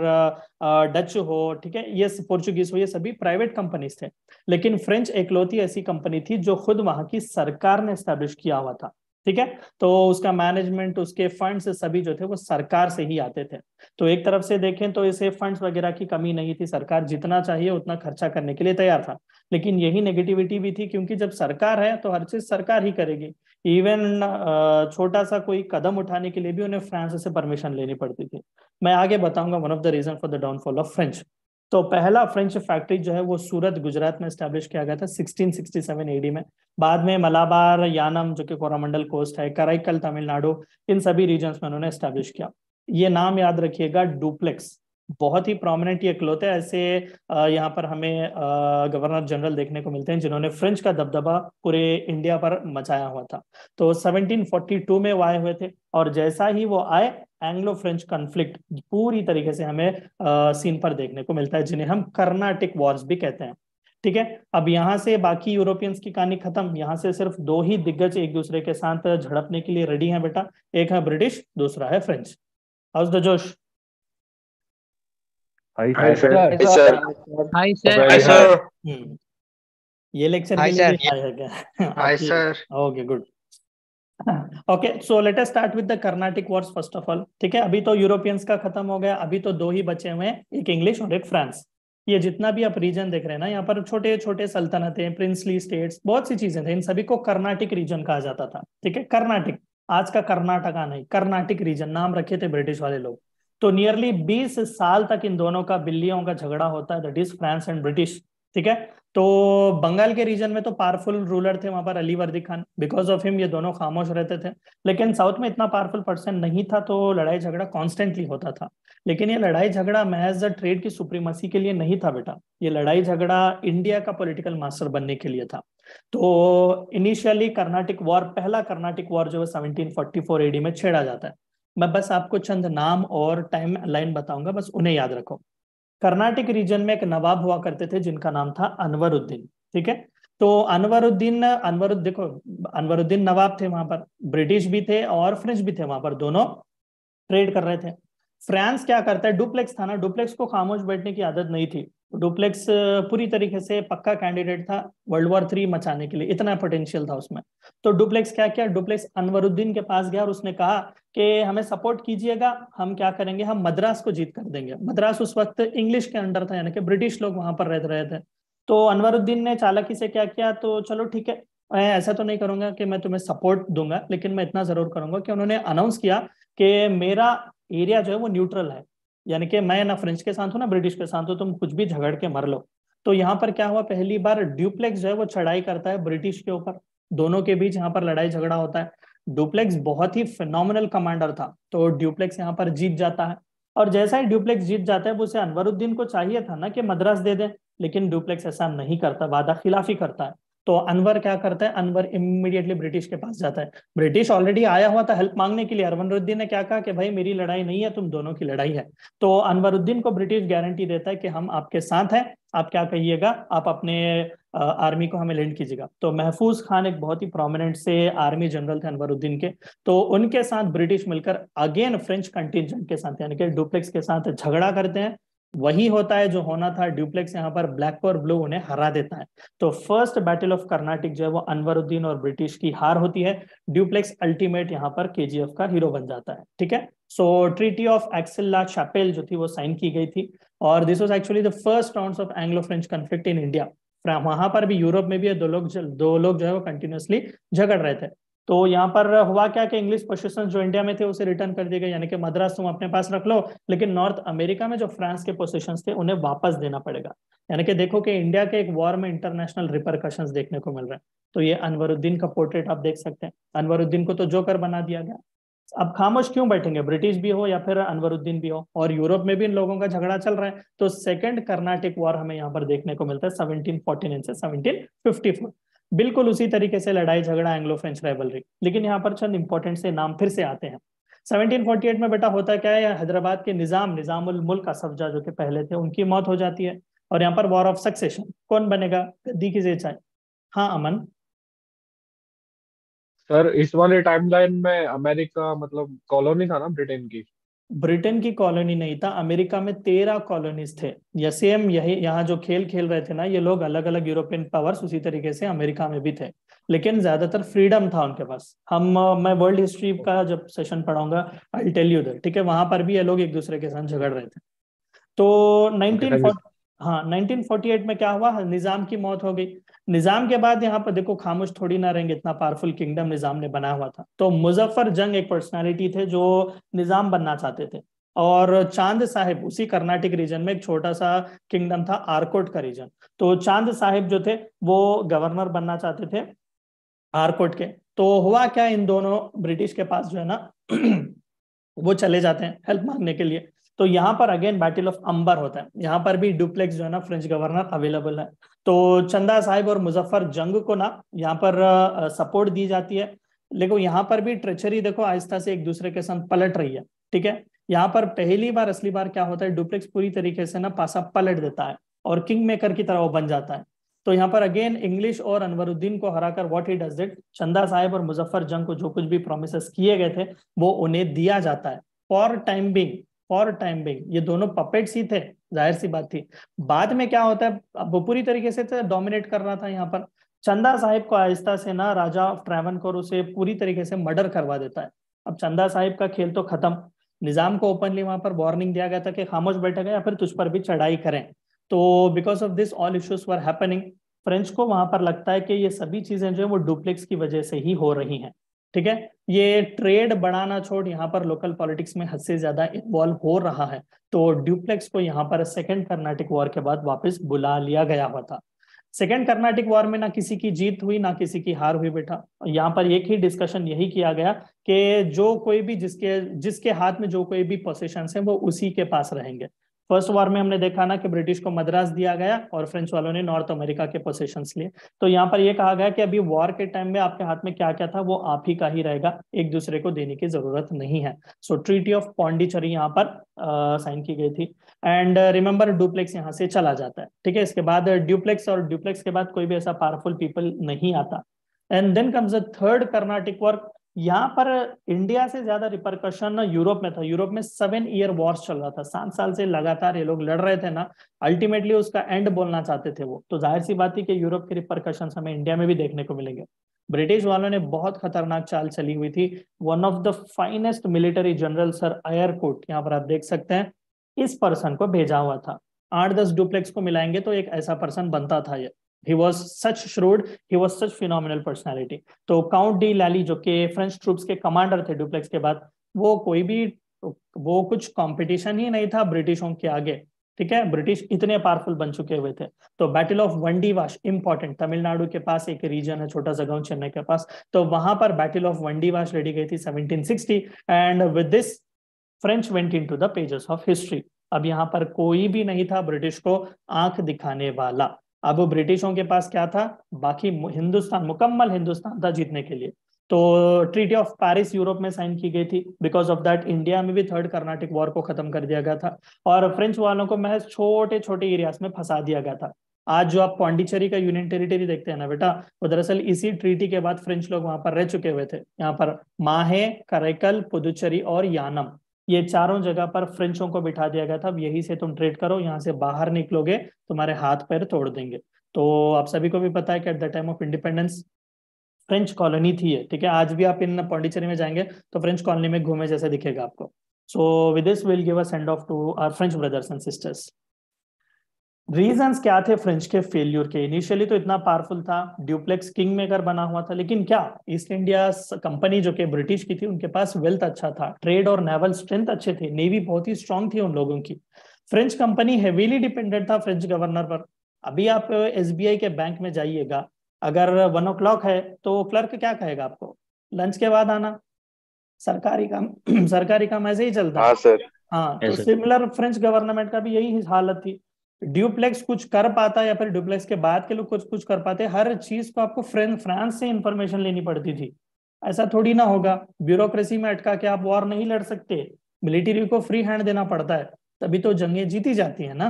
डच हो ठीक है ये पोर्चुगीज हो ये सभी प्राइवेट कंपनीज थे लेकिन फ्रेंच एकलौती ऐसी कंपनी थी जो खुद वहां की सरकार ने स्टैब्लिश किया हुआ था ठीक है तो उसका मैनेजमेंट उसके फंड्स सभी जो थे वो सरकार से ही आते थे तो एक तरफ से देखें तो इसे फंड्स वगैरह की कमी नहीं थी सरकार जितना चाहिए उतना खर्चा करने के लिए तैयार था लेकिन यही नेगेटिविटी भी थी क्योंकि जब सरकार है तो हर चीज सरकार ही करेगी इवन uh, छोटा सा कोई कदम उठाने के लिए भी उन्हें फ्रांस से परमिशन लेनी पड़ती थी मैं आगे बताऊंगा one of the reason for the downfall of French तो पहला फ्रेंच फैक्ट्री जो है वो सूरत गुजरात में स्टैब्लिश किया गया था 1667 एडी में बाद में मलाबार यानम जो कि कोरामंडल कोस्ट है कराईकल तमिलनाडु इन सभी रीजन में उन्होंने स्टैब्लिश किया ये नाम याद रखिएगा डुप्लेक्स बहुत ही प्रोमिनेंट ये इकलौते ऐसे यहाँ पर हमें गवर्नर जनरल देखने को मिलते हैं जिन्होंने फ्रेंच का दबदबा पूरे इंडिया पर मचाया हुआ था तो 1742 में वो आए हुए थे और जैसा ही वो आए एंग्लो फ्रेंच कॉन्फ्लिक्ट पूरी तरीके से हमें सीन पर देखने को मिलता है जिन्हें हम कर्नाटिक वॉर्स भी कहते हैं ठीक है अब यहाँ से बाकी यूरोपियंस की कहानी खत्म यहाँ से सिर्फ दो ही दिग्गज एक दूसरे के साथ झड़पने के लिए रेडी हैं बेटा एक है ब्रिटिश दूसरा है French how's the josh hi sir hi sir hi sir hi sir ये लेक्चर के लिए हाय क्या hi sir okay good okay so let us start with the Carnatic wars first of all ठीक है अभी तो यूरोपियंस का खत्म हो गया अभी तो दो ही बचे हुए हैं एक इंग्लिश और एक फ्रांस ये जितना भी आप रीजन देख रहे हैं ना यहाँ पर छोटे छोटे सल्तनतें प्रिंसली स्टेट्स बहुत सी चीजें थे इन सभी को कर्नाटिक रीजन कहा जाता था ठीक है कर्नाटिक आज का कर्नाटका नहीं कर्नाटिक रीजन नाम रखे थे ब्रिटिश वाले लोग तो नियरली 20 साल तक इन दोनों का बिल्लियों का झगड़ा होता है that is France and British ठीक है तो बंगाल के रीजन में तो पावरफुल रूलर थे वहां पर अली वर्दी खान बिकॉज ऑफ हिम ये दोनों खामोश रहते थे लेकिन साउथ में इतना पावरफुल पर्सन नहीं था तो लड़ाई झगड़ा कॉन्स्टेंटली होता था लेकिन ये लड़ाई झगड़ा महज ट्रेड की सुप्रीमसी के लिए नहीं था बेटा ये लड़ाई झगड़ा इंडिया का पोलिटिकल मास्टर बनने के लिए था तो इनिशियली कर्नाटिक वॉर पहला कर्नाटिक वॉर जो है सेवनटीन फोर्टी एडी में छेड़ा जाता है मैं बस आपको चंद नाम और टाइम लाइन बताऊंगा बस उन्हें याद रखो कर्नाटक रीजन में एक नवाब हुआ करते थे जिनका नाम था अनवरुद्दीन ठीक है तो अनवरुद्दीन अनवरुद्द देखो अनवरुद्दीन नवाब थे वहां पर ब्रिटिश भी थे और फ्रेंच भी थे वहां पर दोनों ट्रेड कर रहे थे फ्रांस क्या करता है डुप्लेक्स था ना डुप्लेक्स को खामोश बैठने की आदत नहीं थी डुप्लेक्स पूरी तरीके से पक्का कैंडिडेट था वर्ल्ड वॉर थ्री मचाने के लिए इतना पोटेंशियल था उसमें तो डुप्लेक्स क्या किया डुप्लेक्स अनवरुद्दीन के पास गया और उसने कहा कि हमें सपोर्ट कीजिएगा हम क्या करेंगे हम मद्रास को जीत कर देंगे मद्रास उस वक्त इंग्लिश के अंडर था यानी कि ब्रिटिश लोग वहां पर रह रहे थे तो अनवरुद्दीन ने चालाकी से क्या किया तो चलो ठीक है मैं ऐसा तो नहीं करूंगा कि मैं तुम्हें सपोर्ट दूंगा लेकिन मैं इतना जरूर करूंगा कि उन्होंने अनाउंस किया कि मेरा एरिया जो है वो न्यूट्रल है यानी कि मैं ना फ्रेंच के साथ हूँ ना ब्रिटिश के साथ हूँ तुम कुछ भी झगड़ के मर लो तो यहाँ पर क्या हुआ पहली बार ड्यूप्लेक्स जो है वो चढ़ाई करता है ब्रिटिश के ऊपर दोनों के बीच यहाँ पर लड़ाई झगड़ा होता है ड्यूप्लेक्स बहुत ही फिनोमिनल कमांडर था तो ड्यूप्लेक्स यहाँ पर जीत जाता है और जैसा ही ड्यूप्लेक्स जीत जाता है उसे अनवरुद्दीन को चाहिए था ना कि मद्रास दे दे लेकिन ड्यूप्लेक्स ऐसा नहीं करता वादा खिलाफी करता है तो अनवर क्या करता है अनवर इमीडिएटली ब्रिटिश के पास जाता है ब्रिटिश ऑलरेडी आया हुआ था हेल्प मांगने के लिए अरवनरुद्दीन ने क्या कहा कि भाई मेरी लड़ाई नहीं है तुम दोनों की लड़ाई है तो अनवरुद्दीन को ब्रिटिश गारंटी देता है कि हम आपके साथ हैं आप क्या कहिएगा आप अपने आर्मी को हमें लैंड कीजिएगा तो महफूज खान एक बहुत ही प्रोमिनेंट से आर्मी जनरल थे अनवरुद्दीन के तो उनके साथ ब्रिटिश मिलकर अगेन फ्रेंच कंटिजेंट के साथ यानी कि डुप्लेक्स के साथ झगड़ा करते हैं वही होता है जो होना था ड्यूप्लेक्स यहाँ पर ब्लैक और ब्लू उन्हें हरा देता है तो फर्स्ट बैटल ऑफ कर्नाटिक जो है वो अनवरुद्दीन और ब्रिटिश की हार होती है ड्यूप्लेक्स अल्टीमेट यहाँ पर केजीएफ का हीरो बन जाता है ठीक है so treaty of Aix-la-Chapelle जो थी वो साइन की गई थी और this was actually the first round of Anglo French conflict in India वहां पर भी यूरोप में भी दो लोग दो लोग जो है वो कंटिन्यूसली झगड़ रहे थे तो यहाँ पर हुआ क्या कि इंग्लिश पोजिशन जो इंडिया में थे उसे रिटर्न कर दिए गए यानी कि मद्रास तुम अपने पास रख लो लेकिन नॉर्थ अमेरिका में जो फ्रांस के पोजिशन थे उन्हें वापस देना पड़ेगा यानी कि देखो कि इंडिया के एक वॉर में इंटरनेशनल रिपरकशन देखने को मिल रहे हैं तो ये अनवरुद्दीन का पोर्ट्रेट आप देख सकते हैं अनवरुद्दीन को तो जोकर बना दिया गया अब खामोश क्यों बैठेंगे ब्रिटिश भी हो या फिर अनवरुद्दीन भी हो और यूरोप में भी इन लोगों का झगड़ा चल रहा है तो सेकंड कर्नाटिक वॉर हमें यहाँ पर देखने को मिलता है 1749 से 1754 बिल्कुल उसी तरीके से लड़ाई झगड़ा एंग्लो फ्रेंच राइवलरी लेकिन यहाँ पर चंद इंपॉर्टेंट से नाम फिर से आते हैं 1748 में बेटा होता क्या है हैदराबाद के निजाम निजाम उल मुल्क असफजा जो के पहले थे उनकी मौत हो जाती है और यहाँ पर वॉर ऑफ सक्सेशन कौन बनेगा गद्दी की चाहिए हाँ अमन सर इस वाले टाइमलाइन में अमेरिका मतलब कॉलोनी था ना ब्रिटेन की ब्रिटेन की कॉलोनी नहीं था अमेरिका में तेरह कॉलोनीज थे या सेम यही यहाँ जो खेल खेल रहे थे ना ये लोग अलग अलग यूरोपियन पावर्स उसी तरीके से अमेरिका में भी थे लेकिन ज्यादातर फ्रीडम था उनके पास हम मैं वर्ल्ड हिस्ट्री का जब सेशन पढ़ाऊंगा आई टेल यू दैट ठीक है वहां पर भी ये लोग एक दूसरे के साथ झगड़ रहे थे तो नाइनटीन हाँ नाइनटीन में क्या हुआ निजाम की मौत हो गई निजाम के बाद यहाँ पर देखो खामोश थोड़ी ना रहेंगे इतना पावरफुल किंगडम निजाम ने बना हुआ था तो मुजफ्फर जंग एक पर्सनालिटी थे जो निजाम बनना चाहते थे और चांद साहिब उसी कर्नाटक रीजन में एक छोटा सा किंगडम था आरकोट का रीजन तो चांद साहिब जो थे वो गवर्नर बनना चाहते थे आरकोट के तो हुआ क्या इन दोनों ब्रिटिश के पास जो है ना वो चले जाते हैं हेल्प मांगने के लिए तो यहाँ पर अगेन बैटल ऑफ अंबर होता है यहाँ पर भी डुप्लेक्स जो है ना फ्रेंच गवर्नर अवेलेबल है तो चंदा साहिब और मुजफ्फर जंग को ना यहाँ पर सपोर्ट दी जाती है लेकिन यहाँ पर भी ट्रेचरी देखो आहिस्ता से एक दूसरे के साथ पलट रही है ठीक है यहाँ पर पहली बार असली बार क्या होता है डुप्लेक्स पूरी तरीके से ना पासा पलट देता है और किंग मेकर की तरह वो बन जाता है तो यहाँ पर अगेन इंग्लिश और अनवरुद्दीन को हराकर व्हाट ही डज इट चंदा साहेब और मुजफ्फर जंग को जो कुछ भी प्रोमिस किए गए थे वो उन्हें दिया जाता है for time being for time being ये दोनों पपेट्स ही थे जाहिर सी बात थी बाद में क्या होता है वो पूरी तरीके से डोमिनेट तो कर रहा था यहाँ पर चंदा साहिब को आहिस्ता से ना राजा ट्रैवनकोर उसे पूरी तरीके से मर्डर करवा देता है अब चंदा साहिब का खेल तो खत्म निजाम को ओपनली वहां पर वार्निंग दिया गया था कि खामोश बैठे गए या फिर तुझ पर भी चढ़ाई करें तो because of this all issues were happening French को वहां पर लगता है कि ये सभी चीजें जो है वो डुप्लेक्स की वजह से ही हो रही हैं ठीक है ये ट्रेड बढ़ाना छोड़ यहाँ पर लोकल पॉलिटिक्स में हद से ज्यादा इन्वॉल्व हो रहा है तो ड्यूप्लेक्स को यहाँ पर सेकेंड कर्नाटिक वॉर के बाद वापस बुला लिया गया हुआ था सेकेंड कर्नाटिक वॉर में ना किसी की जीत हुई ना किसी की हार हुई बेटा यहाँ पर एक ही डिस्कशन यही किया गया कि जो कोई भी जिसके जिसके हाथ में जो कोई भी पोजिशन है वो उसी के पास रहेंगे फर्स्ट वॉर में हमने देखा ना कि ब्रिटिश को मद्रास दिया गया और फ्रेंच वालों ने नॉर्थ अमेरिका के पोजिशन लिए तो यहाँ पर यह कहा गया कि अभी वॉर के टाइम में आपके हाथ में क्या क्या था वो आप ही का ही रहेगा एक दूसरे को देने की जरूरत नहीं है सो ट्रीटी ऑफ पौंडीचरी यहाँ पर साइन की गई थी एंड रिमेंबर डुप्लेक्स यहाँ से चला जाता है ठीक है इसके बाद ड्यूप्लेक्स और ड्यूप्लेक्स के बाद कोई भी ऐसा पावरफुल पीपल नहीं आता and then comes the third Carnatic war यहाँ पर इंडिया से ज्यादा रिपरकशन यूरोप में था यूरोप में सेवन ईयर वॉर्स चल रहा था सात साल से लगातार ये लोग लड़ रहे थे ना अल्टीमेटली उसका एंड बोलना चाहते थे वो तो जाहिर सी बात थी कि यूरोप के रिपरकशन हमें इंडिया में भी देखने को मिलेंगे ब्रिटिश वालों ने बहुत खतरनाक चाल चली हुई थी one of the finest military general sir Eyre Coote यहाँ पर आप देख सकते हैं इस पर्सन को भेजा हुआ था आठ दस डुप्लेक्स को मिलाएंगे तो एक ऐसा पर्सन बनता था ये he was such shrewd he was such phenomenal personality तो काउंट डी लैली जो कि फ्रेंच ट्रूप्स के कमांडर थे डुप्लेक्स के बाद वो कोई भी वो कुछ कॉम्पिटिशन ही नहीं था ब्रिटिशों के आगे ठीक है ब्रिटिश इतने पावरफुल बन चुके हुए थे तो battle of Wandiwash important Tamil Nadu के पास एक रीजन है छोटा सा गांव चेन्नई के पास तो वहां पर बैटल ऑफ वंडी वाश लड़ी गई थी 1760 and with this French went in the pages of history अब यहाँ पर कोई भी नहीं था ब्रिटिश को आंख दिखाने वाला अब ब्रिटिशों के पास क्या था बाकी हिंदुस्तान मुकम्मल हिंदुस्तान था जीतने के लिए तो ट्रीटी ऑफ पेरिस यूरोप में साइन की गई थी बिकॉज ऑफ दैट इंडिया में भी थर्ड कर्नाटिक वॉर को खत्म कर दिया गया था और फ्रेंच वालों को महज छोटे छोटे एरियाज में फंसा दिया गया था आज जो आप पांडिचेरी का यूनियन टेरिटरी देखते हैं ना बेटा वो दरअसल इसी ट्रीटी के बाद फ्रेंच लोग वहां पर रह चुके हुए थे यहाँ पर माहे करेकल पुदुचेरी और यानम ये चारों जगह पर फ्रेंचों को बिठा दिया गया था अब यही से तुम ट्रेड करो यहाँ से बाहर निकलोगे तुम्हारे हाथ पैर तोड़ देंगे तो आप सभी को भी पता है कि at the time of independence French colony थी ठीक है आज भी आप इन पौंडीचेरी में जाएंगे तो फ्रेंच कॉलोनी में घूमे जैसे दिखेगा आपको so with this will give a send off to our French brothers and sisters reasons क्या थे फ्रेंच के फेल्यूर के इनिशियली तो इतना पावरफुल था ड्यूप्लेक्स किंग मेकर बना हुआ था लेकिन क्या ईस्ट इंडिया कंपनी जो कि ब्रिटिश की थी उनके पास वेल्थ अच्छा था ट्रेड और नेवल स्ट्रेंथ अच्छे थे नेवी बहुत ही स्ट्रांग थी उन लोगों की फ्रेंच कंपनी हेवीली डिपेंडेंट था फ्रेंच गवर्नर पर अभी आप एस के बैंक में जाइएगा अगर वन ओ है तो क्लर्क क्या कहेगा आपको लंच के बाद आना सरकारी काम सरकारी काम ऐसे ही चलता है हाँ, हाँ तो सिमिलर फ्रेंच गवर्नमेंट का भी यही हालत थी ड्यूप्लेक्स कुछ कर पाता है या फिर ड्यूप्लेक्स के बाद के लोग कुछ कुछ कर पाते हर चीज को आपको फ्रेंच फ्रांस से इंफॉर्मेशन लेनी पड़ती थी ऐसा थोड़ी ना होगा ब्यूरोक्रेसी में अटका के आप वॉर नहीं लड़ सकते मिलिट्री को फ्री हैंड देना पड़ता है तभी तो जंगे जीती जाती है ना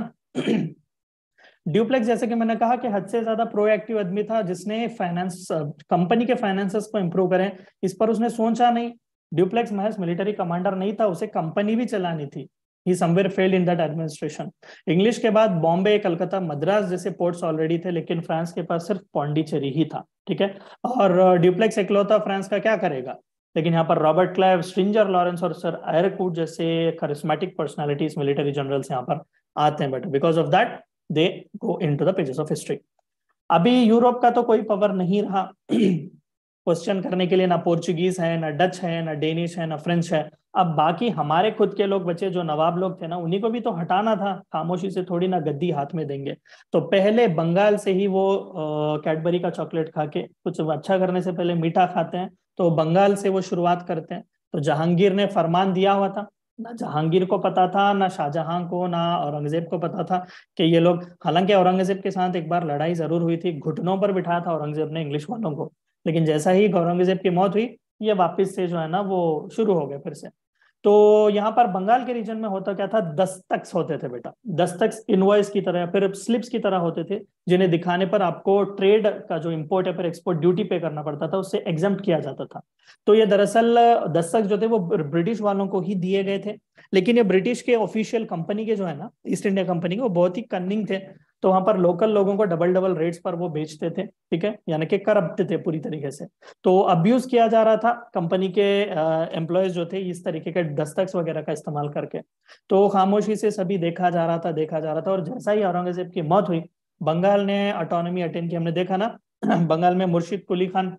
ड्यूप्लेक्स जैसे कि मैंने कहा कि हद से ज्यादा प्रोएक्टिव आदमी था जिसने फाइनेंस कंपनी के फाइनेंसेस को इम्प्रूव करें इस पर उसने सोचा नहीं ड्यूप्लेक्स महज मिलिट्री कमांडर नहीं था उसे कंपनी भी चलानी थी he somewhere failed in that administration English के बाद बॉम्बे कलकत्ता मद्रास जैसे पोर्ट्स ऑलरेडी थे लेकिन फ्रांस के पास सिर्फ पौंडीचेरी ही था ठीक है और ड्यूप्लेक्स uh, इकलौता फ्रांस का क्या करेगा लेकिन यहाँ पर रॉबर्ट क्लाइव स्ट्रिंजर लॉरेंस और सर आयरकूट जैसे करिस्मेटिक पर्सनैलिटीज मिलिट्री जनरल्स यहाँ पर आते हैं but because of that they go into the pages of history अभी यूरोप का तो कोई पावर नहीं रहा क्वेश्चन करने के लिए ना पोर्चुगीज है ना डच है ना डेनिश है ना फ्रेंच है अब बाकी हमारे खुद के लोग बचे जो नवाब लोग थे ना उन्हीं को भी तो हटाना था खामोशी से थोड़ी ना गद्दी हाथ में देंगे तो पहले बंगाल से ही वो कैडबरी का चॉकलेट खा के कुछ अच्छा करने से पहले मीठा खाते हैं तो बंगाल से वो शुरुआत करते हैं तो जहांगीर ने फरमान दिया हुआ था ना जहांगीर को पता था ना शाहजहां को ना औरंगजेब को पता था कि ये लोग हालांकि औरंगजेब के साथ एक बार लड़ाई जरूर हुई थी घुटनों पर बिठाया था औरंगजेब ने इंग्लिश वालों को लेकिन जैसा ही गौरव की मौत हुई ये वापस से जो है ना वो शुरू हो गए फिर से तो यहाँ पर बंगाल के रीजन में होता क्या था दस्तक्स होते थे बेटा दस्तक्स इनवॉइस की तरह फिर स्लिप्स की तरह होते थे जिन्हें दिखाने पर आपको ट्रेड का जो इम्पोर्ट या फिर एक्सपोर्ट ड्यूटी पे करना पड़ता था उससे एग्जाम किया जाता था तो ये दरअसल दस्तक जो थे वो ब्रिटिश वालों को ही दिए गए थे लेकिन ये ब्रिटिश के ऑफिशियल कंपनी के जो है ना ईस्ट इंडिया कंपनी के वो बहुत ही कन्निंग थे तो वहां पर लोकल लोगों को डबल डबल रेट्स पर वो बेचते थे ठीक है यानी कि करप्ट थे पूरी तरीके से तो अब्यूज किया जा रहा था कंपनी के एम्प्लॉयज जो थे इस तरीके के दस्तक वगैरह का इस्तेमाल करके तो खामोशी से सभी देखा जा रहा था देखा जा रहा था और जैसा ही औरंगजेब की मौत हुई बंगाल ने ऑटोनॉमी अटेंड की हमने देखा ना बंगाल में मुर्शिद कुली खान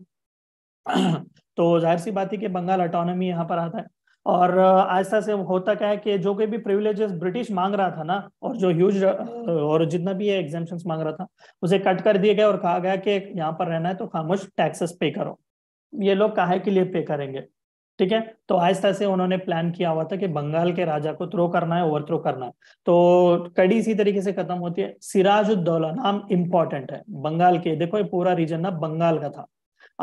तो जाहिर सी बात है कि बंगाल ऑटोनॉमी यहाँ पर आता है और आहिस्ता से होता क्या है कि जो कोई भी प्रिविलेजेस ब्रिटिश मांग रहा था ना और जो ह्यूज और जितना भी है एग्जामेशन मांग रहा था उसे कट कर दिया गया और कहा गया कि यहाँ पर रहना है तो खामोश टैक्सेस पे करो ये लोग काहे के लिए पे करेंगे ठीक है तो आहिस्ता से उन्होंने प्लान किया हुआ था कि बंगाल के राजा को थ्रो करना है ओवर थ्रो करना है तो कड़ी इसी तरीके से खत्म होती है सिराज उद्दौला नाम इम्पोर्टेंट है बंगाल के देखो ये पूरा रीजन ना बंगाल का था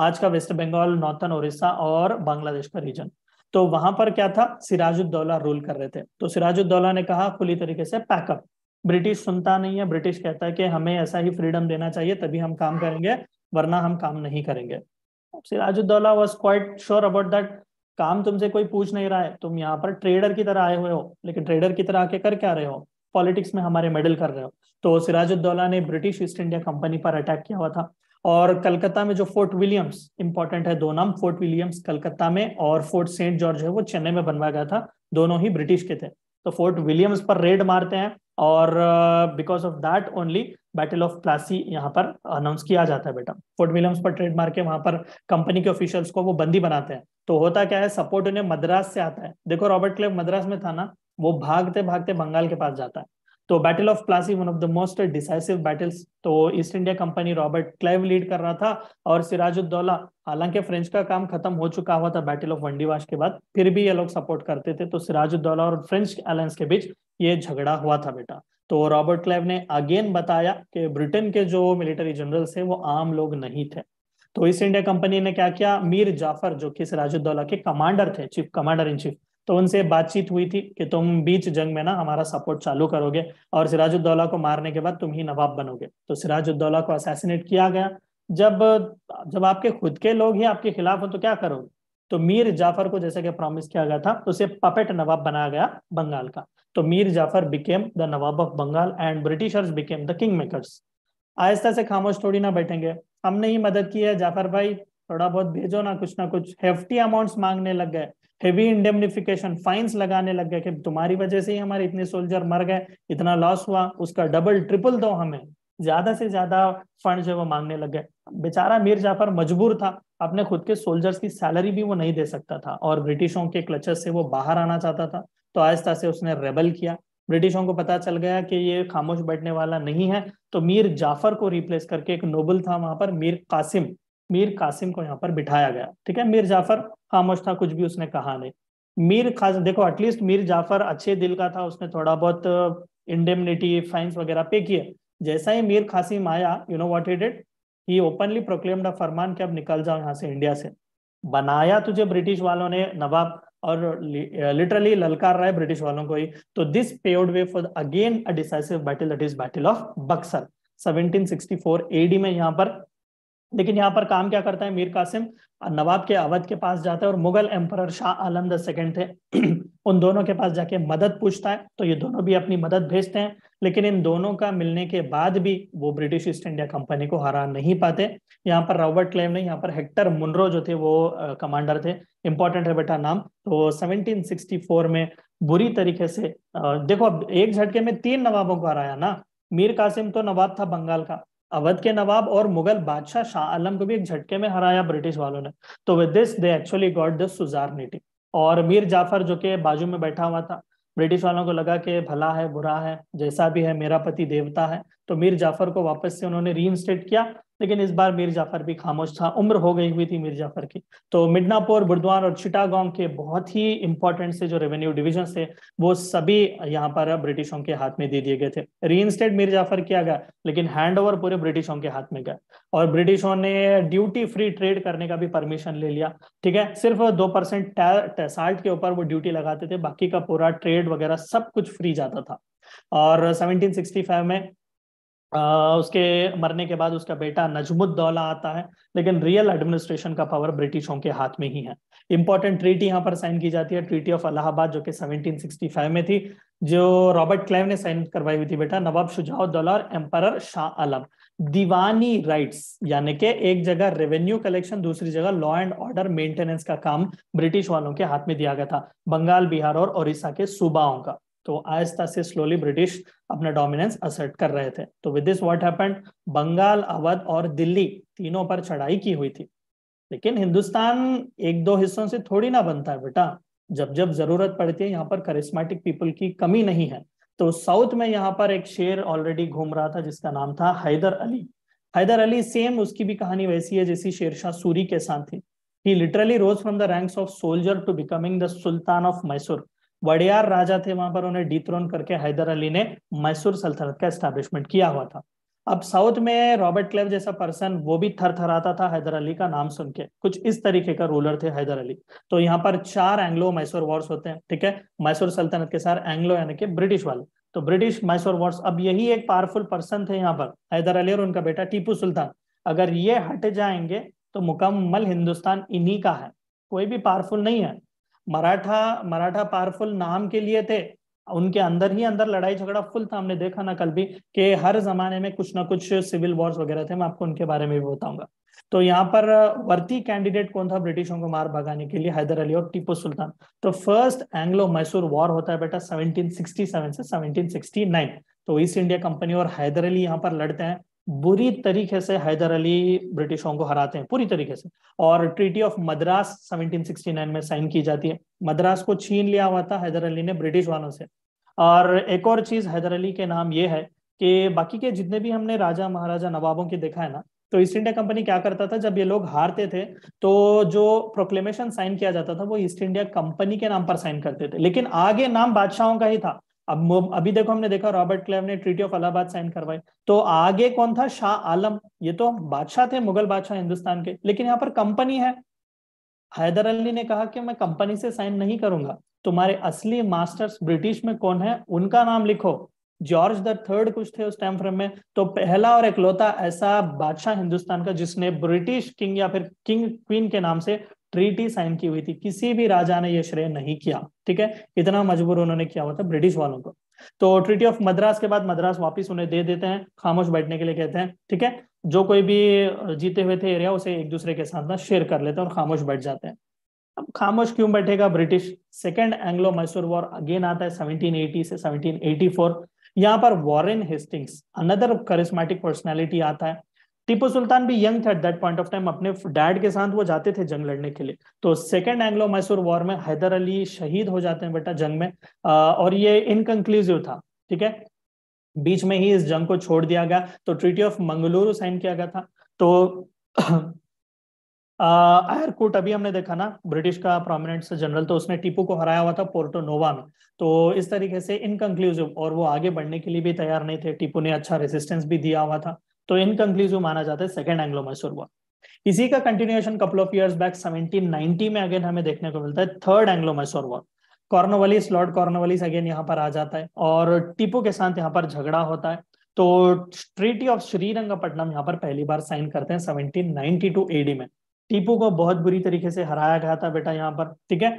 आज का वेस्ट बंगाल नॉर्थन उड़ीसा और बांग्लादेश का रीजन तो वहां पर क्या था सिराजुद्दौला रूल कर रहे थे तो सिराजुद्दौला ने कहा खुली तरीके से पैकअप ब्रिटिश सुनता नहीं है ब्रिटिश कहता है कि हमें ऐसा ही फ्रीडम देना चाहिए तभी हम काम करेंगे वरना हम काम नहीं करेंगे Siraj-ud-Daulah was quite sure about that काम तुमसे कोई पूछ नहीं रहा है तुम यहाँ पर ट्रेडर की तरह आए हुए हो लेकिन ट्रेडर की तरह आके कर क्या रहे हो पॉलिटिक्स में हमारे मेडल कर रहे हो तो सिराजुद्दौला ने ब्रिटिश ईस्ट इंडिया कंपनी पर अटैक किया हुआ था और कलकत्ता में जो फोर्ट विलियम्स इंपॉर्टेंट है दो नाम फोर्ट विलियम्स कलकत्ता में और फोर्ट सेंट जॉर्ज है वो चेन्नई में बनवाया गया था दोनों ही ब्रिटिश के थे तो फोर्ट विलियम्स पर रेड मारते हैं और because of that only battle of Plassey यहाँ पर अनाउंस किया जाता है बेटा फोर्ट विलियम्स पर ट्रेड मार के वहां पर कंपनी के ऑफिशियल्स को वो बंदी बनाते हैं तो होता क्या है सपोर्ट उन्हें मद्रास से आता है देखो रॉबर्ट क्लेव मद्रास में था ना वो भागते भागते बंगाल के पास जाता है तो battle of Plassey one of the most decisive battles तो East India company Robert Clive lead कर रहा था और सिराजुद्दौला हालांकि फ्रेंच का काम खत्म हो चुका हुआ था बैटल ऑफ वंडीवाश के बाद फिर भी ये लोग सपोर्ट करते थे तो सिराजुद्दौला और फ्रेंच अलायंस के बीच ये झगड़ा हुआ था बेटा तो रॉबर्ट क्लेव ने अगेन बताया कि ब्रिटेन के जो मिलिट्री जनरल्स है वो आम लोग नहीं थे तो ईस्ट इंडिया कंपनी ने क्या किया मीर जाफर जो कि सिराजुद्दौला के कमांडर थे चीफ कमांडर इन चीफ तो उनसे बातचीत हुई थी कि तुम बीच जंग में ना हमारा सपोर्ट चालू करोगे और सिराजुद्दौला को मारने के बाद तुम ही नवाब बनोगे तो सिराजुद्दौला को असैसिनेट किया गया जब जब आपके खुद के लोग ही आपके खिलाफ हो तो क्या करोगे तो मीर जाफर को जैसे कि प्रॉमिस किया गया था उसे पपेट नवाब बनाया गया बंगाल का तो Mir Jafar became the nawab of Bengal and Britishers became the king makers आहिस्ता से खामोश थोड़ी ना बैठेंगे हमने ही मदद की है जाफर भाई थोड़ा बहुत भेजो ना कुछ ना कुछ हेफ्टी अमाउंट्स मांगने लग गए हेवी इंडेमनिफिकेशन फाइन्स लगाने लग गए कि तुम्हारी वजह से ही हमारे इतने सोल्जर मर गए इतना लॉस हुआ उसका डबल ट्रिपल दो हमें ज्यादा से ज्यादा फंड जो है वो मांगने लग गए बेचारा मीर जाफर मजबूर था अपने खुद के सोल्जर्स की सैलरी भी वो नहीं दे सकता था और ब्रिटिशों के क्लचर से वो बाहर आना चाहता था तो आहिस्ता से उसने रेबल किया ब्रिटिशों को पता चल गया कि ये खामोश बैठने वाला नहीं है तो मीर जाफर को रिप्लेस करके एक नोबल था वहां पर मीर कासिम मीर कासिम को यहाँ पर बिठाया गया ठीक है मीर जाफर खामोश था कुछ भी उसने कहा नहीं मीर खास देखो एटलीस्ट मीर जाफर अच्छे दिल का था उसने थोड़ा बहुत इंडेमनिटी uh, फाइंस वगैरह पे किए जैसा ही मीर कासिम आया you know what it he openly proclaimed farman कि अब निकल जाओ यहाँ से इंडिया से बनाया तुझे ब्रिटिश वालों ने नवाब और लिटरली uh, ललकार रहा है ब्रिटिश वालों को ही तो this paved way for again a decisive battle that is battle of Buxar 1764 AD में यहाँ पर लेकिन यहाँ पर काम क्या करता है मीर कासिम नवाब के अवध के पास जाता है और Mughal emperor Shah Alam the second थे उन दोनों के पास जाके मदद पूछता है तो ये दोनों भी अपनी मदद भेजते हैं लेकिन इन दोनों का मिलने के बाद भी वो ब्रिटिश ईस्ट इंडिया कंपनी को हरा नहीं पाते यहाँ पर रॉबर्ट क्लेम ने यहाँ पर हेक्टर मुनरो जो थे वो कमांडर थे इंपॉर्टेंट है बेटा नाम तो सेवनटीन में बुरी तरीके से देखो अब एक झटके में तीन नवाबों को हराया ना मीर कासिम तो नवाब था बंगाल का अवध के नवाब और मुगल बादशाह शाह आलम को भी एक झटके में हराया ब्रिटिश वालों ने तो with this they actually got this सुजार नीति और मीर जाफर जो के बाजू में बैठा हुआ था ब्रिटिश वालों को लगा कि भला है बुरा है जैसा भी है मेरा पति देवता है तो मीर जाफर को वापस से उन्होंने री किया लेकिन इस बार मीर जाफर भी खामोश था उम्र हो गई हुई थी मीर जाफर की तो मिडनापुर बुर्द्वान और चिटागोंग के बहुत ही इंपॉर्टेंट से जो रेवेन्यू डिविजन थे वो सभी यहाँ पर ब्रिटिशों के हाथ में दे दिए गए थे री इंस्टेड मीर जाफर किया गया लेकिन हैंड पूरे ब्रिटिशों के हाथ में गया और ब्रिटिशों ने ड्यूटी फ्री ट्रेड करने का भी परमिशन ले लिया ठीक है सिर्फ दो परसेंट साल्ट के ऊपर वो ड्यूटी लगाते थे बाकी का पूरा ट्रेड वगैरह सब कुछ फ्री जाता था और 1765 में उसके मरने के बाद उसका बेटा नजमुद्दौला आता है लेकिन रियल एडमिनिस्ट्रेशन का पावर ब्रिटिशों के हाथ में ही है इंपॉर्टेंट ट्रीटी यहाँ पर साइन की जाती है ट्रीटी ऑफ अलाहाबाद जो कि 1765 में थी जो रॉबर्ट क्लाइव ने साइन करवाई हुई थी बेटा नवाब शुजाउद्दौला और एम्पर शाह आलम दीवानी राइट्स यानी कि एक जगह रेवेन्यू कलेक्शन दूसरी जगह लॉ एंड ऑर्डर मेंटेनेंस का काम ब्रिटिश वालों के हाथ में दिया गया था बंगाल बिहार और ओडिशा के सूबाओं का तो आहिस्ता से स्लोली ब्रिटिश अपना डोमिनेंस असर्ट कर रहे थे तो with this what happened Bengal Awadh और दिल्ली तीनों पर चढ़ाई की हुई थी लेकिन हिंदुस्तान एक दो हिस्सों से थोड़ी ना बनता है बेटा जब जब जरूरत पड़ती है यहाँ पर करिस्मेटिक पीपल की कमी नहीं है तो साउथ में यहाँ पर एक शेर ऑलरेडी घूम रहा था जिसका नाम था हैदर अली हैदर अली सेम उसकी भी कहानी वैसी है जैसी शेरशाह सूरी के साथ थी he literally rose from the ranks of soldier to becoming the sultan of Mysore Wadiyar राजा थे वहां पर उन्हें डिथ्रोन करके हैदर अली ने मैसूर सल्तनत का स्टैब्लिशमेंट किया हुआ था अब साउथ में रॉबर्ट क्लेव जैसा पर्सन वो भी थर थरथराता था हैदर अली का नाम सुन के कुछ इस तरीके का रूलर थे हैदर अली तो यहाँ पर चार एंग्लो मैसूर वॉर्स होते हैं ठीक है मैसूर सल्तनत के साथ एंग्लो यानी कि ब्रिटिश वाले तो ब्रिटिश मैसूर वॉर्स अब यही एक पावरफुल पर्सन थे यहाँ पर हैदर अली और उनका बेटा टीपू सुल्तान अगर ये हट जाएंगे तो मुकम्मल हिंदुस्तान इन्हीं का है कोई भी पावरफुल नहीं है मराठा मराठा पावरफुल नाम के लिए थे उनके अंदर ही अंदर लड़ाई झगड़ा फुल था हमने देखा ना कल भी कि हर जमाने में कुछ ना कुछ सिविल वॉर्स वगैरह थे मैं आपको उनके बारे में भी बताऊंगा तो यहाँ पर वर्ती कैंडिडेट कौन था ब्रिटिशों को मार भगाने के लिए हैदर अली और टीपू सुल्तान तो फर्स्ट एंग्लो मैसूर वॉर होता है बेटा 1767 से 1769 तो ईस्ट इंडिया कंपनी और हैदर अली यहाँ पर लड़ते हैं बुरी तरीके से हैदर अली ब्रिटिशों को हराते हैं पूरी तरीके से और ट्रीटी ऑफ मद्रास 1769 में साइन की जाती है मद्रास को छीन लिया हुआ था हैदर अली ने ब्रिटिश वालों से और एक और चीज हैदर अली के नाम ये है कि बाकी के जितने भी हमने राजा महाराजा नवाबों के देखा है ना तो ईस्ट इंडिया कंपनी क्या करता था जब ये लोग हारते थे तो जो प्रोक्लेमेशन साइन किया जाता था वो ईस्ट इंडिया कंपनी के नाम पर साइन करते थे लेकिन आगे नाम बादशाहों का ही था अब अभी देखो हमने देखा रॉबर्ट क्लेव ने ट्रीटी ऑफ अलाहाबाद साइन करवाई तो आगे कौन था शाह आलम ये तो बादशाह थे मुगल बादशाह हिंदुस्तान के लेकिन यहाँ पर कंपनी है हैदर अली ने कहा कि मैं कंपनी से साइन नहीं करूंगा तुम्हारे असली मास्टर्स ब्रिटिश में कौन है उनका नाम लिखो जॉर्ज द थर्ड कुछ थे उस टाइम फ्रेम में तो पहला और इकलौता ऐसा बादशाह हिंदुस्तान का जिसने ब्रिटिश किंग या फिर किंग क्वीन के नाम से ट्रीटी साइन की हुई थी किसी भी राजा ने यह श्रेय नहीं किया ठीक है इतना मजबूर उन्होंने किया हुआ मतलब था ब्रिटिश वालों को तो ट्रीटी ऑफ मद्रास के बाद मद्रास वापस उन्हें दे देते हैं खामोश बैठने के लिए कहते हैं ठीक है जो कोई भी जीते हुए थे एरिया उसे एक दूसरे के साथ ना शेयर कर लेते हैं और खामोश बैठ जाते हैं अब खामोश क्यों बैठेगा British second Anglo Mysore war again आता है सेवनटीन से सेवनटीन यहाँ पर Warren Hastings another charismatic personality आता है टीपू सुल्तान भी यंग थे at that point of time अपने डैड के साथ वो जाते थे जंग लड़ने के लिए तो सेकेंड एंग्लो मैसूर वॉर में हैदर अली शहीद हो जाते हैं बेटा जंग में और ये इनकंक्लूसिव था ठीक है बीच में ही इस जंग को छोड़ दिया गया तो ट्रीटी ऑफ मंगलुरु साइन किया गया था तो आयरकूट अभी हमने देखा ना ब्रिटिश का प्रोमिनेंट जनरल तो उसने टीपू को हराया हुआ था पोर्टो नोवा में तो इस तरीके से इनकंक्लूसिव और वो आगे बढ़ने के लिए भी तैयार नहीं थे टीपू ने अच्छा रेसिस्टेंस भी दिया हुआ था तो इनकंक्लूसिव माना जाता है सेकेंड एंग्लो मैसूर वॉर इसी का continuation couple of years back 1790 में अगेन हमें देखने को मिलता है third Anglo Mysore war Cornwallis lord Cornwallis again यहाँ पर आ जाता है और टीपू के साथ यहाँ पर झगड़ा होता है तो ट्रीटी ऑफ श्रीरंगपट्टनम यहाँ पर पहली बार साइन करते हैं 1792 नाइनटी में टीपू को बहुत बुरी तरीके से हराया गया था बेटा यहाँ पर ठीक है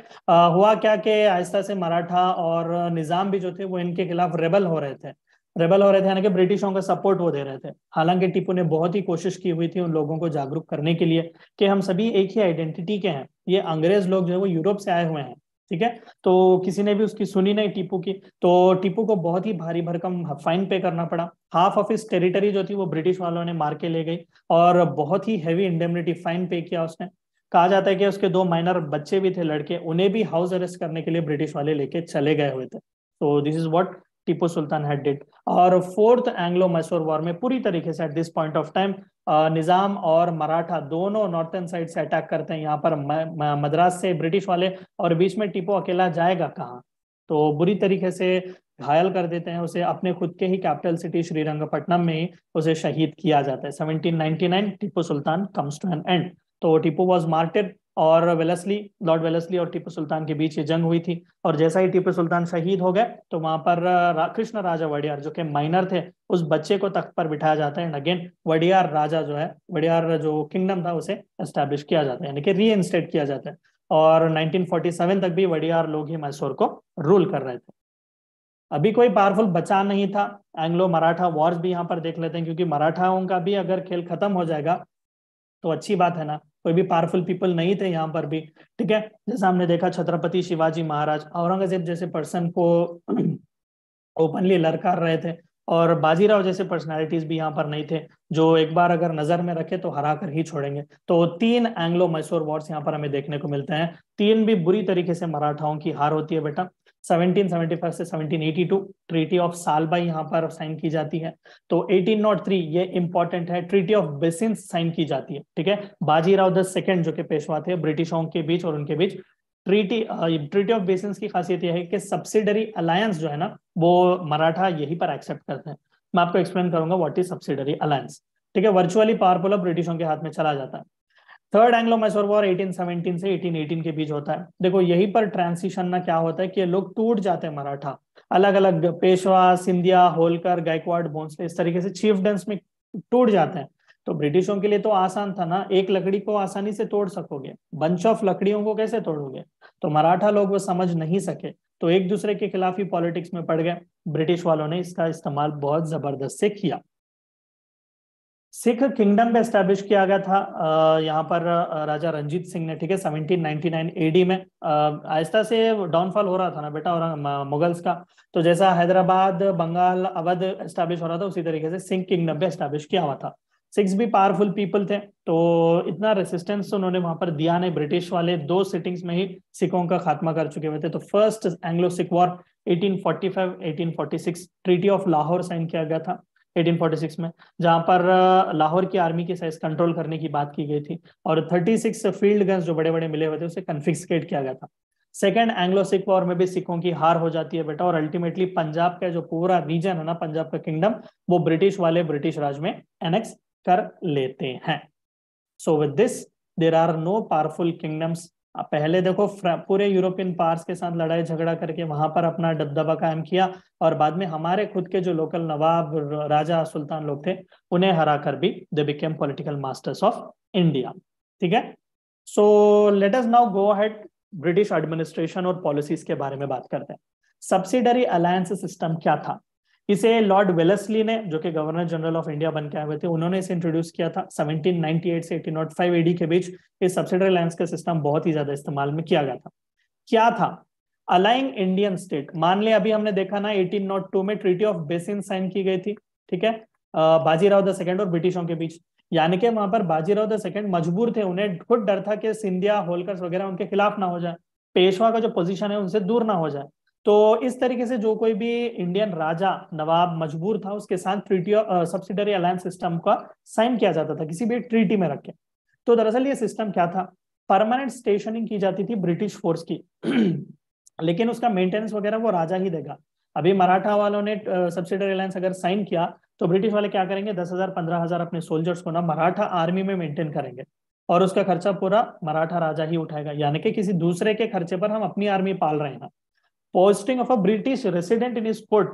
हुआ क्या कि आहिस्ता से मराठा और निजाम भी जो थे वो इनके खिलाफ रेबल हो रहे थे रेबल हो रहे थे यानी कि ब्रिटिशों का सपोर्ट वो दे रहे थे हालांकि टीपू ने बहुत ही कोशिश की हुई थी उन लोगों को जागरूक करने के लिए कि हम सभी एक ही आइडेंटिटी के हैं ये अंग्रेज लोग जो है वो यूरोप से आए हुए हैं ठीक है तो किसी ने भी उसकी सुनी नहीं टीपू की तो टीपू को बहुत ही भारी भरकम फाइन पे करना पड़ा हाफ ऑफ इस टेरिटरी जो थी वो ब्रिटिश वालों ने मार के ले गई और बहुत ही हैवी इंडेमनिटी फाइन पे किया उसने कहा जाता है कि उसके दो माइनर बच्चे भी थे लड़के उन्हें भी हाउस अरेस्ट करने के लिए ब्रिटिश वाले लेके चले गए हुए थे तो this is what Tipu Sultan had did और फोर्थ एंग्लो मैसूर वॉर में पूरी तरीके से at this point of time Nizam और मराठा दोनों नॉर्थन साइड से अटैक करते हैं यहाँ पर मद्रास से ब्रिटिश वाले और बीच में टीपू अकेला जाएगा कहाँ तो बुरी तरीके से घायल कर देते हैं उसे अपने खुद के ही कैपिटल सिटी श्रीरंगपट्टनम में ही उसे शहीद किया जाता है 1799 Tipu Sultan comes to an end तो टीपू वाज मार्टेड और वेलसली लॉर्ड वेलसली और टीपू सुल्तान के बीच ये जंग हुई थी और जैसा ही टीपू सुल्तान शहीद हो गए तो वहां पर कृष्ण राजा वडियार जो कि माइनर थे उस बच्चे को तख्त पर बिठाया जाता है एंड अगेन वडियार राजा जो है वडियार जो किंगडम था उसे एस्टेब्लिश किया जाता है यानी कि री इंस्टेट किया जाता है और नाइनटीन तक भी वडियार लोग ही मैसूर को रूल कर रहे थे अभी कोई पावरफुल बचा नहीं था एंग्लो मराठा वॉर्स भी यहाँ पर देख लेते हैं क्योंकि मराठाओं का भी अगर खेल खत्म हो जाएगा तो अच्छी बात है ना कोई भी पावरफुल पीपल नहीं थे यहाँ पर भी ठीक है जैसा हमने देखा छत्रपति शिवाजी महाराज औरंगजेब जैसे पर्सन को ओपनली लड़कार रहे थे और बाजीराव जैसे पर्सनालिटीज भी यहाँ पर नहीं थे जो एक बार अगर नजर में रखे तो हरा कर ही छोड़ेंगे तो तीन एंग्लो मैसूर वॉर्स यहाँ पर हमें देखने को मिलते हैं तीन भी बुरी तरीके से मराठाओं की हार होती है बेटा 1775 से 1782 ट्रीटी ऑफ यहाँ पर साइन की जाती है तो 1803 ये इंपॉर्टेंट है ट्रीटी ऑफ बेसिन साइन की जाती है ठीक है बाजीराव द सेकेंड जो कि पेशवा थे ब्रिटिशों के बीच और उनके बीच ट्रीटी ट्रीटी ऑफ बेसिन की खासियत यह है कि सब्सिडरी अलायंस जो है ना वो मराठा यही पर एक्सेप्ट करते हैं मैं आपको एक्सप्लेन करूंगा व्हाट इज सब्सिडरी अलायंस ठीक है वर्चुअली पावरफुल ब्रिटिशों के हाथ में चला जाता है थर्ड एंग्लो मैसोर वॉर 1817 से 1818 के बीच होता है देखो यही पर ट्रांसिशन ना क्या होता है कि ये लोग टूट जाते हैं मराठा अलग अलग पेशवा सिंधिया होलकर गायकवाड़ भोंसले इस तरीके से चीफ डेंस में टूट जाते हैं तो ब्रिटिशों के लिए तो आसान था ना एक लकड़ी को आसानी से तोड़ सकोगे बंच ऑफ लकड़ियों को कैसे तोड़ोगे तो मराठा लोग वो समझ नहीं सके तो एक दूसरे के खिलाफ ही पॉलिटिक्स में पड़ गए ब्रिटिश वालों ने इसका इस्तेमाल बहुत जबरदस्त से किया सिख किंगडम पे एस्टेब्लिश किया गया था यहाँ पर राजा रंजीत सिंह ने ठीक है 1799 एडी में आहिस्ता से डाउनफॉल हो रहा था ना बेटा और मुगल्स का तो जैसा हैदराबाद बंगाल अवध एस्टेब्लिश हो रहा था उसी तरीके से सिख किंगडम पे एस्टेब्लिश किया हुआ था सिक्स भी पावरफुल पीपल थे तो इतना रेसिस्टेंस उन्होंने वहां पर दिया नहीं ब्रिटिश वाले दो सिटिंग्स में ही सिखों का खात्मा कर चुके हुए थे तो first Anglo Sikh war 1845-1846 treaty of Lahore sign किया गया था 1846 में जहां पर लाहौर की आर्मी के साइज कंट्रोल करने की बात की गई थी और 36 फील्ड गन्स जो बड़े बड़े मिले हुए थे उसे कन्फिक्सकेट किया गया था सेकेंड एंग्लो सिख वॉर में भी सिखों की हार हो जाती है बेटा और अल्टीमेटली पंजाब का जो पूरा रीजन है ना पंजाब का किंगडम वो ब्रिटिश वाले ब्रिटिश राज में एनेक्स कर लेते हैं so with this there are no powerful kingdoms आप पहले देखो पूरे यूरोपियन पार्स के साथ लड़ाई झगड़ा करके वहां पर अपना दबदबा कायम किया और बाद में हमारे खुद के जो लोकल नवाब राजा सुल्तान लोग थे उन्हें हरा कर भी they became political masters of India ठीक है so let us now go head British administration और पॉलिसीज के बारे में बात करते हैं सब्सिडरी अलायंस सिस्टम क्या था इसे लॉर्ड वेलसली ने जो कि गवर्नर जनरल ऑफ इंडिया बन के आए हुए थे उन्होंने इसे इंट्रोड्यूस किया था 1798 से 1805 एडी के बीच इस सब्सिडरी अलायंस का सिस्टम बहुत ही ज्यादा इस्तेमाल में किया गया था क्या था अलाइंग इंडियन स्टेट मान ले अभी हमने देखा ना 1802 में ट्रीटी ऑफ बेसिन साइन की गई थी ठीक है बाजीराव द सेकेंड और ब्रिटिशों के बीच यानी कि वहां पर बाजीराव द सेकेंड मजबूर थे उन्हें खुद डर था कि सिंधिया होलकर वगैरह उनके खिलाफ ना हो जाए पेशवा का जो पोजीशन है उनसे दूर ना हो जाए तो इस तरीके से जो कोई भी इंडियन राजा नवाब मजबूर था उसके साथ ट्रीटी सब्सिडरी अलायंस सिस्टम का साइन किया जाता था किसी भी ट्रीटी में रख के तो दरअसल ये सिस्टम क्या था परमानेंट स्टेशनिंग की जाती थी ब्रिटिश फोर्स की लेकिन उसका मेंटेनेंस वगैरह वो राजा ही देगा अभी मराठा वालों ने सब्सिडरी अलायंस अगर साइन किया तो ब्रिटिश वाले क्या करेंगे दस हजार पंद्रह हजार अपने सोल्जर्स को ना मराठा आर्मी में मेंटेन करेंगे और उसका खर्चा पूरा मराठा राजा ही उठाएगा यानी कि किसी दूसरे के खर्चे पर हम अपनी आर्मी पाल रहे हैं posting of a British resident in support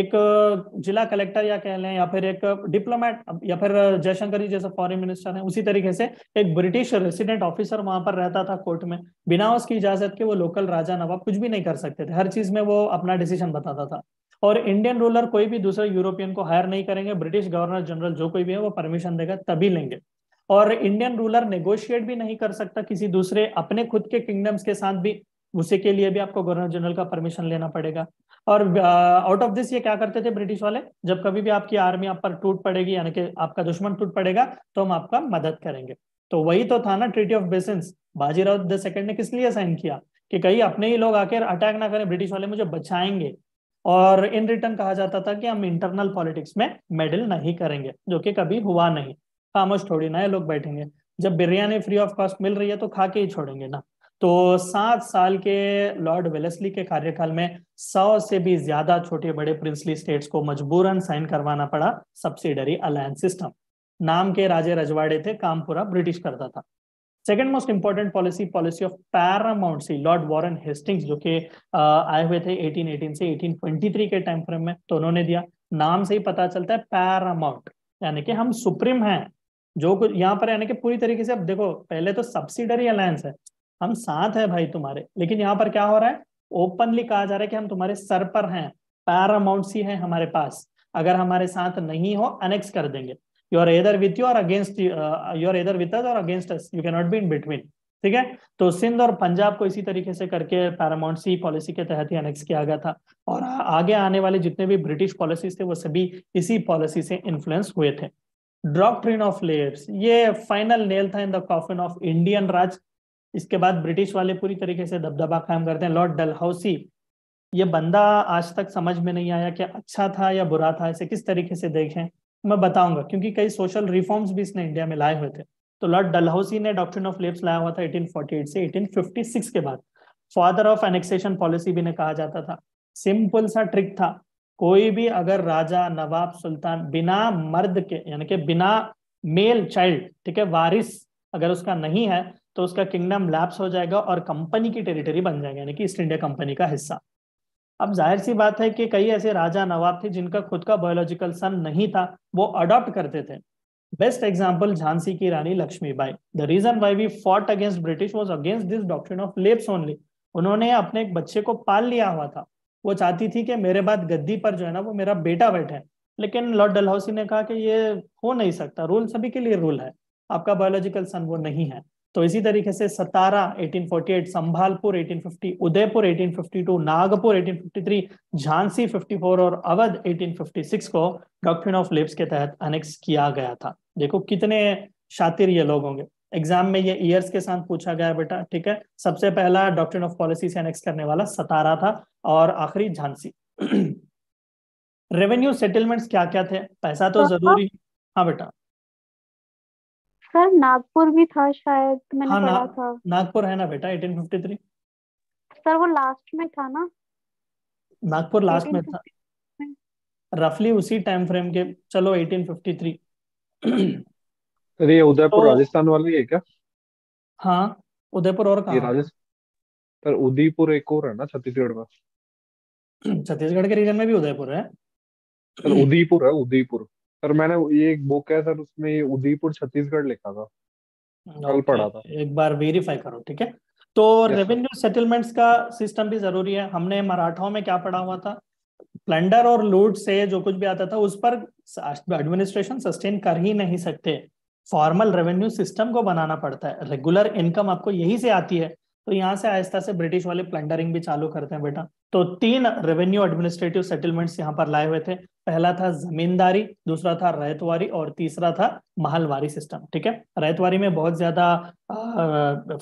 एक जिला कलेक्टर या कह लें या फिर एक डिप्लोमेट या फिर जयशंकर जी फॉरेन मिनिस्टर है उसी तरीके से एक ब्रिटिश रेसिडेंट ऑफिसर वहां पर रहता था कोर्ट में बिना उसकी इजाजत के वो लोकल राजा नवाब कुछ भी नहीं कर सकते थे हर चीज में वो अपना डिसीजन बताता था और इंडियन रूलर कोई भी दूसरे यूरोपियन को हायर नहीं करेंगे ब्रिटिश गवर्नर जनरल जो कोई भी है वो परमिशन देगा तभी लेंगे और इंडियन रूलर नेगोशिएट भी नहीं कर सकता किसी दूसरे अपने खुद के किंगडम्स के साथ भी उसी के लिए भी आपको गवर्नर जनरल का परमिशन लेना पड़ेगा और आउट ऑफ दिस ये क्या करते थे ब्रिटिश वाले जब कभी भी आपकी आर्मी आप पर टूट पड़ेगी यानी कि आपका दुश्मन टूट पड़ेगा तो हम आपका मदद करेंगे तो वही तो था ना treaty of Bassein Bajirao the second ने किस लिए साइन किया कि कहीं अपने ही लोग आकर अटैक ना करें ब्रिटिश वाले मुझे बचाएंगे और इन रिटर्न कहा जाता था कि हम इंटरनल पॉलिटिक्स में मेडल नहीं करेंगे जो कि कभी हुआ नहीं खामोश थोड़ी ये लोग बैठेंगे जब बिरयानी फ्री ऑफ कॉस्ट मिल रही है तो खा के ही छोड़ेंगे ना तो सात साल के लॉर्ड वेलेसली के कार्यकाल में सौ से भी ज्यादा छोटे बड़े प्रिंसली स्टेट्स को मजबूरन साइन करवाना पड़ा सब्सिडरी अलायंस सिस्टम नाम के राजे रजवाड़े थे काम पूरा ब्रिटिश करता था second most important policy policy of see Lord Warren Hastings जो कि आए हुए थे 1818 से 1823 के टाइम फ्रेम में तो उन्होंने दिया नाम से ही पता चलता है पैरामाउंट यानी कि हम सुप्रीम हैं जो कुछ यहाँ पर यानी कि पूरी तरीके से अब देखो पहले तो सब्सिडरी अलायंस है हम साथ हैं भाई तुम्हारे लेकिन यहाँ पर क्या हो रहा है ओपनली कहा जा रहा है कि हम तुम्हारे सर पर हैं पैरामाउंट सी है हमारे पास अगर हमारे साथ नहीं हो अनेक्स कर देंगे यूर एदर विथ यू और अगेंस्ट यूर एदर विथ और against us you cannot be in between ठीक है तो सिंध और पंजाब को इसी तरीके से करके पैरामाउंट सी पॉलिसी के तहत ही अनेक्स किया गया था और आगे आने वाले जितने भी ब्रिटिश पॉलिसीज थे वो सभी इसी पॉलिसी से इन्फ्लुएंस हुए थे डॉक्ट्रिन ऑफ लेयर्स ये फाइनल नेल था in the coffin of Indian raj इसके बाद ब्रिटिश वाले पूरी तरीके से दबदबा कायम करते हैं लॉर्ड डलहाउसी ये बंदा आज तक समझ में नहीं आया कि अच्छा था या बुरा था इसे किस तरीके से देखें मैं बताऊंगा क्योंकि कई सोशल रिफॉर्म्स भी इसने इंडिया में लाए हुए थे तो लॉर्ड डलहौसी ने डॉक्ट्रिन ऑफ लेप्स लाया हुआ था 1848 से 1856 के बाद फादर ऑफ एनेक्सेशन पॉलिसी भी ने कहा जाता था सिंपल सा ट्रिक था कोई भी अगर राजा नवाब सुल्तान बिना मर्द के यानी कि बिना मेल चाइल्ड ठीक है वारिस अगर उसका नहीं है तो उसका किंगडम लैप्स हो जाएगा और कंपनी की टेरिटरी बन जाएगा यानी कि ईस्ट इंडिया कंपनी का हिस्सा अब जाहिर सी बात है कि कई ऐसे राजा नवाब थे जिनका खुद का बायोलॉजिकल सन नहीं था वो अडॉप्ट करते थे बेस्ट एग्जाम्पल झांसी की Rani Lakshmibai the reason why we fought against British was against this doctrine of lapse only उन्होंने अपने एक बच्चे को पाल लिया हुआ था वो चाहती थी कि मेरे बाद गद्दी पर जो है ना वो मेरा बेटा बैठे लेकिन लॉर्ड डलहौसी ने कहा कि ये हो नहीं सकता रूल सभी के लिए रूल है आपका बायोलॉजिकल सन वो नहीं है तो इसी तरीके से सतारा 1848 संभालपुर 1850 उदयपुर 1852 नागपुर 1853 झांसी 54 और अवध 1856 को डॉक्ट्रिन ऑफ लिप्स के तहत अनेक्स किया गया था देखो कितने शातिर ये लोग होंगे एग्जाम में ये ईयर्स के साथ पूछा गया बेटा ठीक है सबसे पहला डॉक्ट्रिन ऑफ पॉलिसी से अनेक्स करने वाला सतारा था और आखिरी झांसी रेवेन्यू सेटलमेंट्स क्या क्या थे पैसा तो हाँ, हाँ। जरूरी हाँ बेटा सर नागपुर भी था शायद मैंने हाँ, पढ़ा ना, था नागपुर है ना बेटा 1853 सर वो लास्ट में था ना नागपुर लास्ट में था रफली उसी टाइम फ्रेम के चलो 1853 अरे उदयपुर तो, राजस्थान वाली है क्या हाँ उदयपुर और कहाँ राजस्थान पर उदयपुर एक और है ना छत्तीसगढ़ में छत्तीसगढ़ के रीजन में भी उदयपुर है उदयपुर है उदयपुर सर मैंने ये एक बुक है सर उसमें उदयपुर छत्तीसगढ़ लिखा था कल पढ़ा था एक बार वेरीफाई करो ठीक है तो रेवेन्यू सेटलमेंट्स का सिस्टम भी जरूरी है हमने मराठाओं में क्या पढ़ा हुआ था प्लंडर और लूट से जो कुछ भी आता था उस पर एडमिनिस्ट्रेशन सस्टेन कर ही नहीं सकते फॉर्मल रेवेन्यू सिस्टम को बनाना पड़ता है रेगुलर इनकम आपको यही से आती है तो यहाँ से आहिस्ता से ब्रिटिश वाले प्लंडरिंग भी चालू करते हैं बेटा तो तीन रेवेन्यू एडमिनिस्ट्रेटिव सेटलमेंट्स यहाँ पर लाए हुए थे पहला था जमींदारी दूसरा था रैतवारी और तीसरा था महलवारी सिस्टम ठीक है रैतवारी में बहुत ज्यादा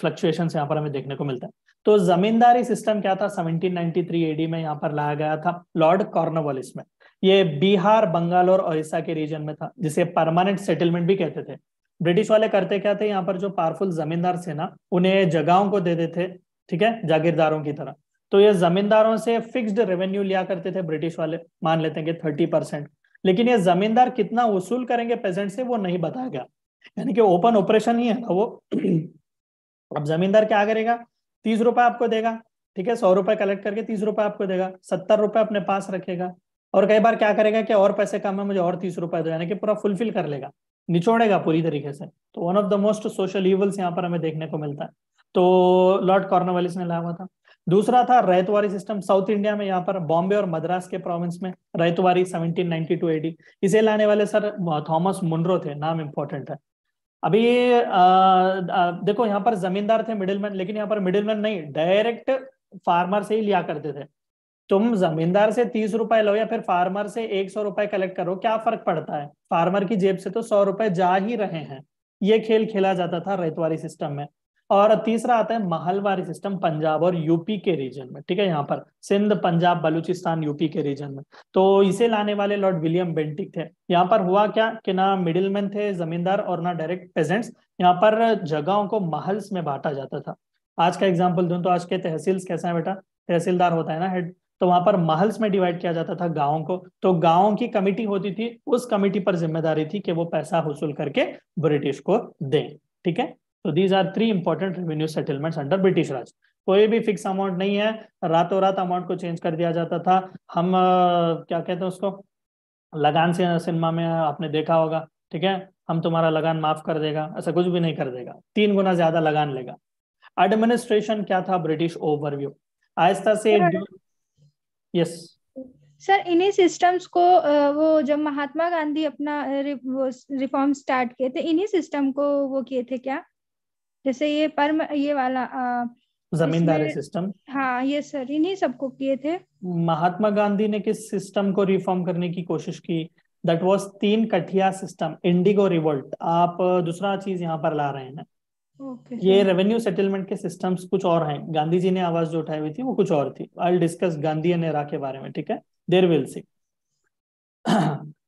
फ्लक्चुएशन यहाँ पर हमें देखने को मिलता है तो जमींदारी सिस्टम क्या था 1793 एडी में यहाँ पर लाया गया था लॉर्ड कॉर्नवल इसमें ये बिहार बंगाल और उड़ीसा के रीजन में था जिसे परमानेंट सेटलमेंट भी कहते थे ब्रिटिश वाले करते क्या थे यहाँ पर जो पावरफुल जमींदार थे ना उन्हें जगहों को दे देते ठीक है जागीरदारों की तरह तो ये जमींदारों से फिक्स्ड रेवेन्यू लिया करते थे ब्रिटिश वाले मान लेते हैं कि थर्टी परसेंट लेकिन ये जमींदार कितना वसूल करेंगे पेजेंट से वो नहीं बताया गया यानी कि ओपन ऑपरेशन ही है ना वो अब जमींदार क्या करेगा तीस रुपए आपको देगा ठीक है सौ रुपए कलेक्ट करके तीस रुपए आपको देगा सत्तर रुपए अपने पास रखेगा और कई बार क्या करेगा कि और पैसे कम है मुझे और तीस रुपए दो यानी कि पूरा फुलफिल कर लेगा निचोड़ेगा पूरी तरीके से तो one of the most social evils यहाँ पर हमें देखने को मिलता है तो लॉर्ड कॉर्नवालिस ने लाया हुआ था दूसरा था रैतवारी सिस्टम साउथ इंडिया में यहाँ पर बॉम्बे और मद्रास के प्रोविंस में रैतवारी 1792 एडी इसे लाने वाले सर थॉमस मुंड्रो थे नाम इम्पोर्टेंट है अभी आ, आ, देखो यहाँ पर जमींदार थे मिडिलमैन लेकिन यहाँ पर मिडिलमैन नहीं डायरेक्ट फार्मर से ही लिया करते थे तुम जमींदार से तीस रुपए लो या फिर फार्मर से एक सौ रुपए कलेक्ट करो क्या फर्क पड़ता है फार्मर की जेब से तो सौ रुपए जा ही रहे हैं ये खेल खेला जाता था रेतवारी सिस्टम में और तीसरा आता है महलवारी सिस्टम पंजाब और यूपी के रीजन में ठीक है यहाँ पर सिंध पंजाब बलूचिस्तान यूपी के रीजन में तो इसे लाने वाले लॉर्ड विलियम बेंटिक थे यहाँ पर हुआ क्या कि ना मिडिलमैन थे जमींदार और ना डायरेक्ट पेजेंट्स यहाँ पर जगहों को महल्स में बांटा जाता था आज का एग्जाम्पल दूं तो आज के तहसील कैसा है बेटा तहसीलदार होता है ना हेड तो वहां पर महल्स में डिवाइड किया जाता था गाँव को तो गाँव की कमेटी होती थी उस कमेटी पर जिम्मेदारी थी कि वो पैसा वसूल करके ब्रिटिश को दें ठीक है तो these are three important revenue settlement under British raj कोई भी फिक्स अमाउंट नहीं है रातों रात अमाउंट को चेंज कर दिया जाता था हम क्या कहते हैं उसको लगान से सिनेमा में आपने देखा होगा ठीक है हम तुम्हारा लगान माफ कर देगा ऐसा कुछ भी नहीं कर देगा तीन गुना ज्यादा लगान लेगा एडमिनिस्ट्रेशन क्या था ब्रिटिश ओवरव्यू आहिस्ता से यस सर इन्हीं सिस्टम्स को वो जब महात्मा गांधी अपना रिफॉर्म स्टार्ट किए थे इन्हीं सिस्टम को वो किए थे क्या जैसे ये परम ये वाला जमींदारी सिस्टम हाँ ये सर इन्हीं सबको किए थे महात्मा गांधी ने किस सिस्टम को रिफॉर्म करने की कोशिश की दैट वाज तीन कठिया सिस्टम इंडिगो रिवोल्ट आप दूसरा चीज यहाँ पर ला रहे हैं Okay. ये रेवेन्यू सेटलमेंट के सिस्टम्स कुछ और हैं गांधी जी ने आवाज जो उठाई हुई थी वो कुछ और थी I discuss Gandhian era के बारे में ठीक है देर विल सी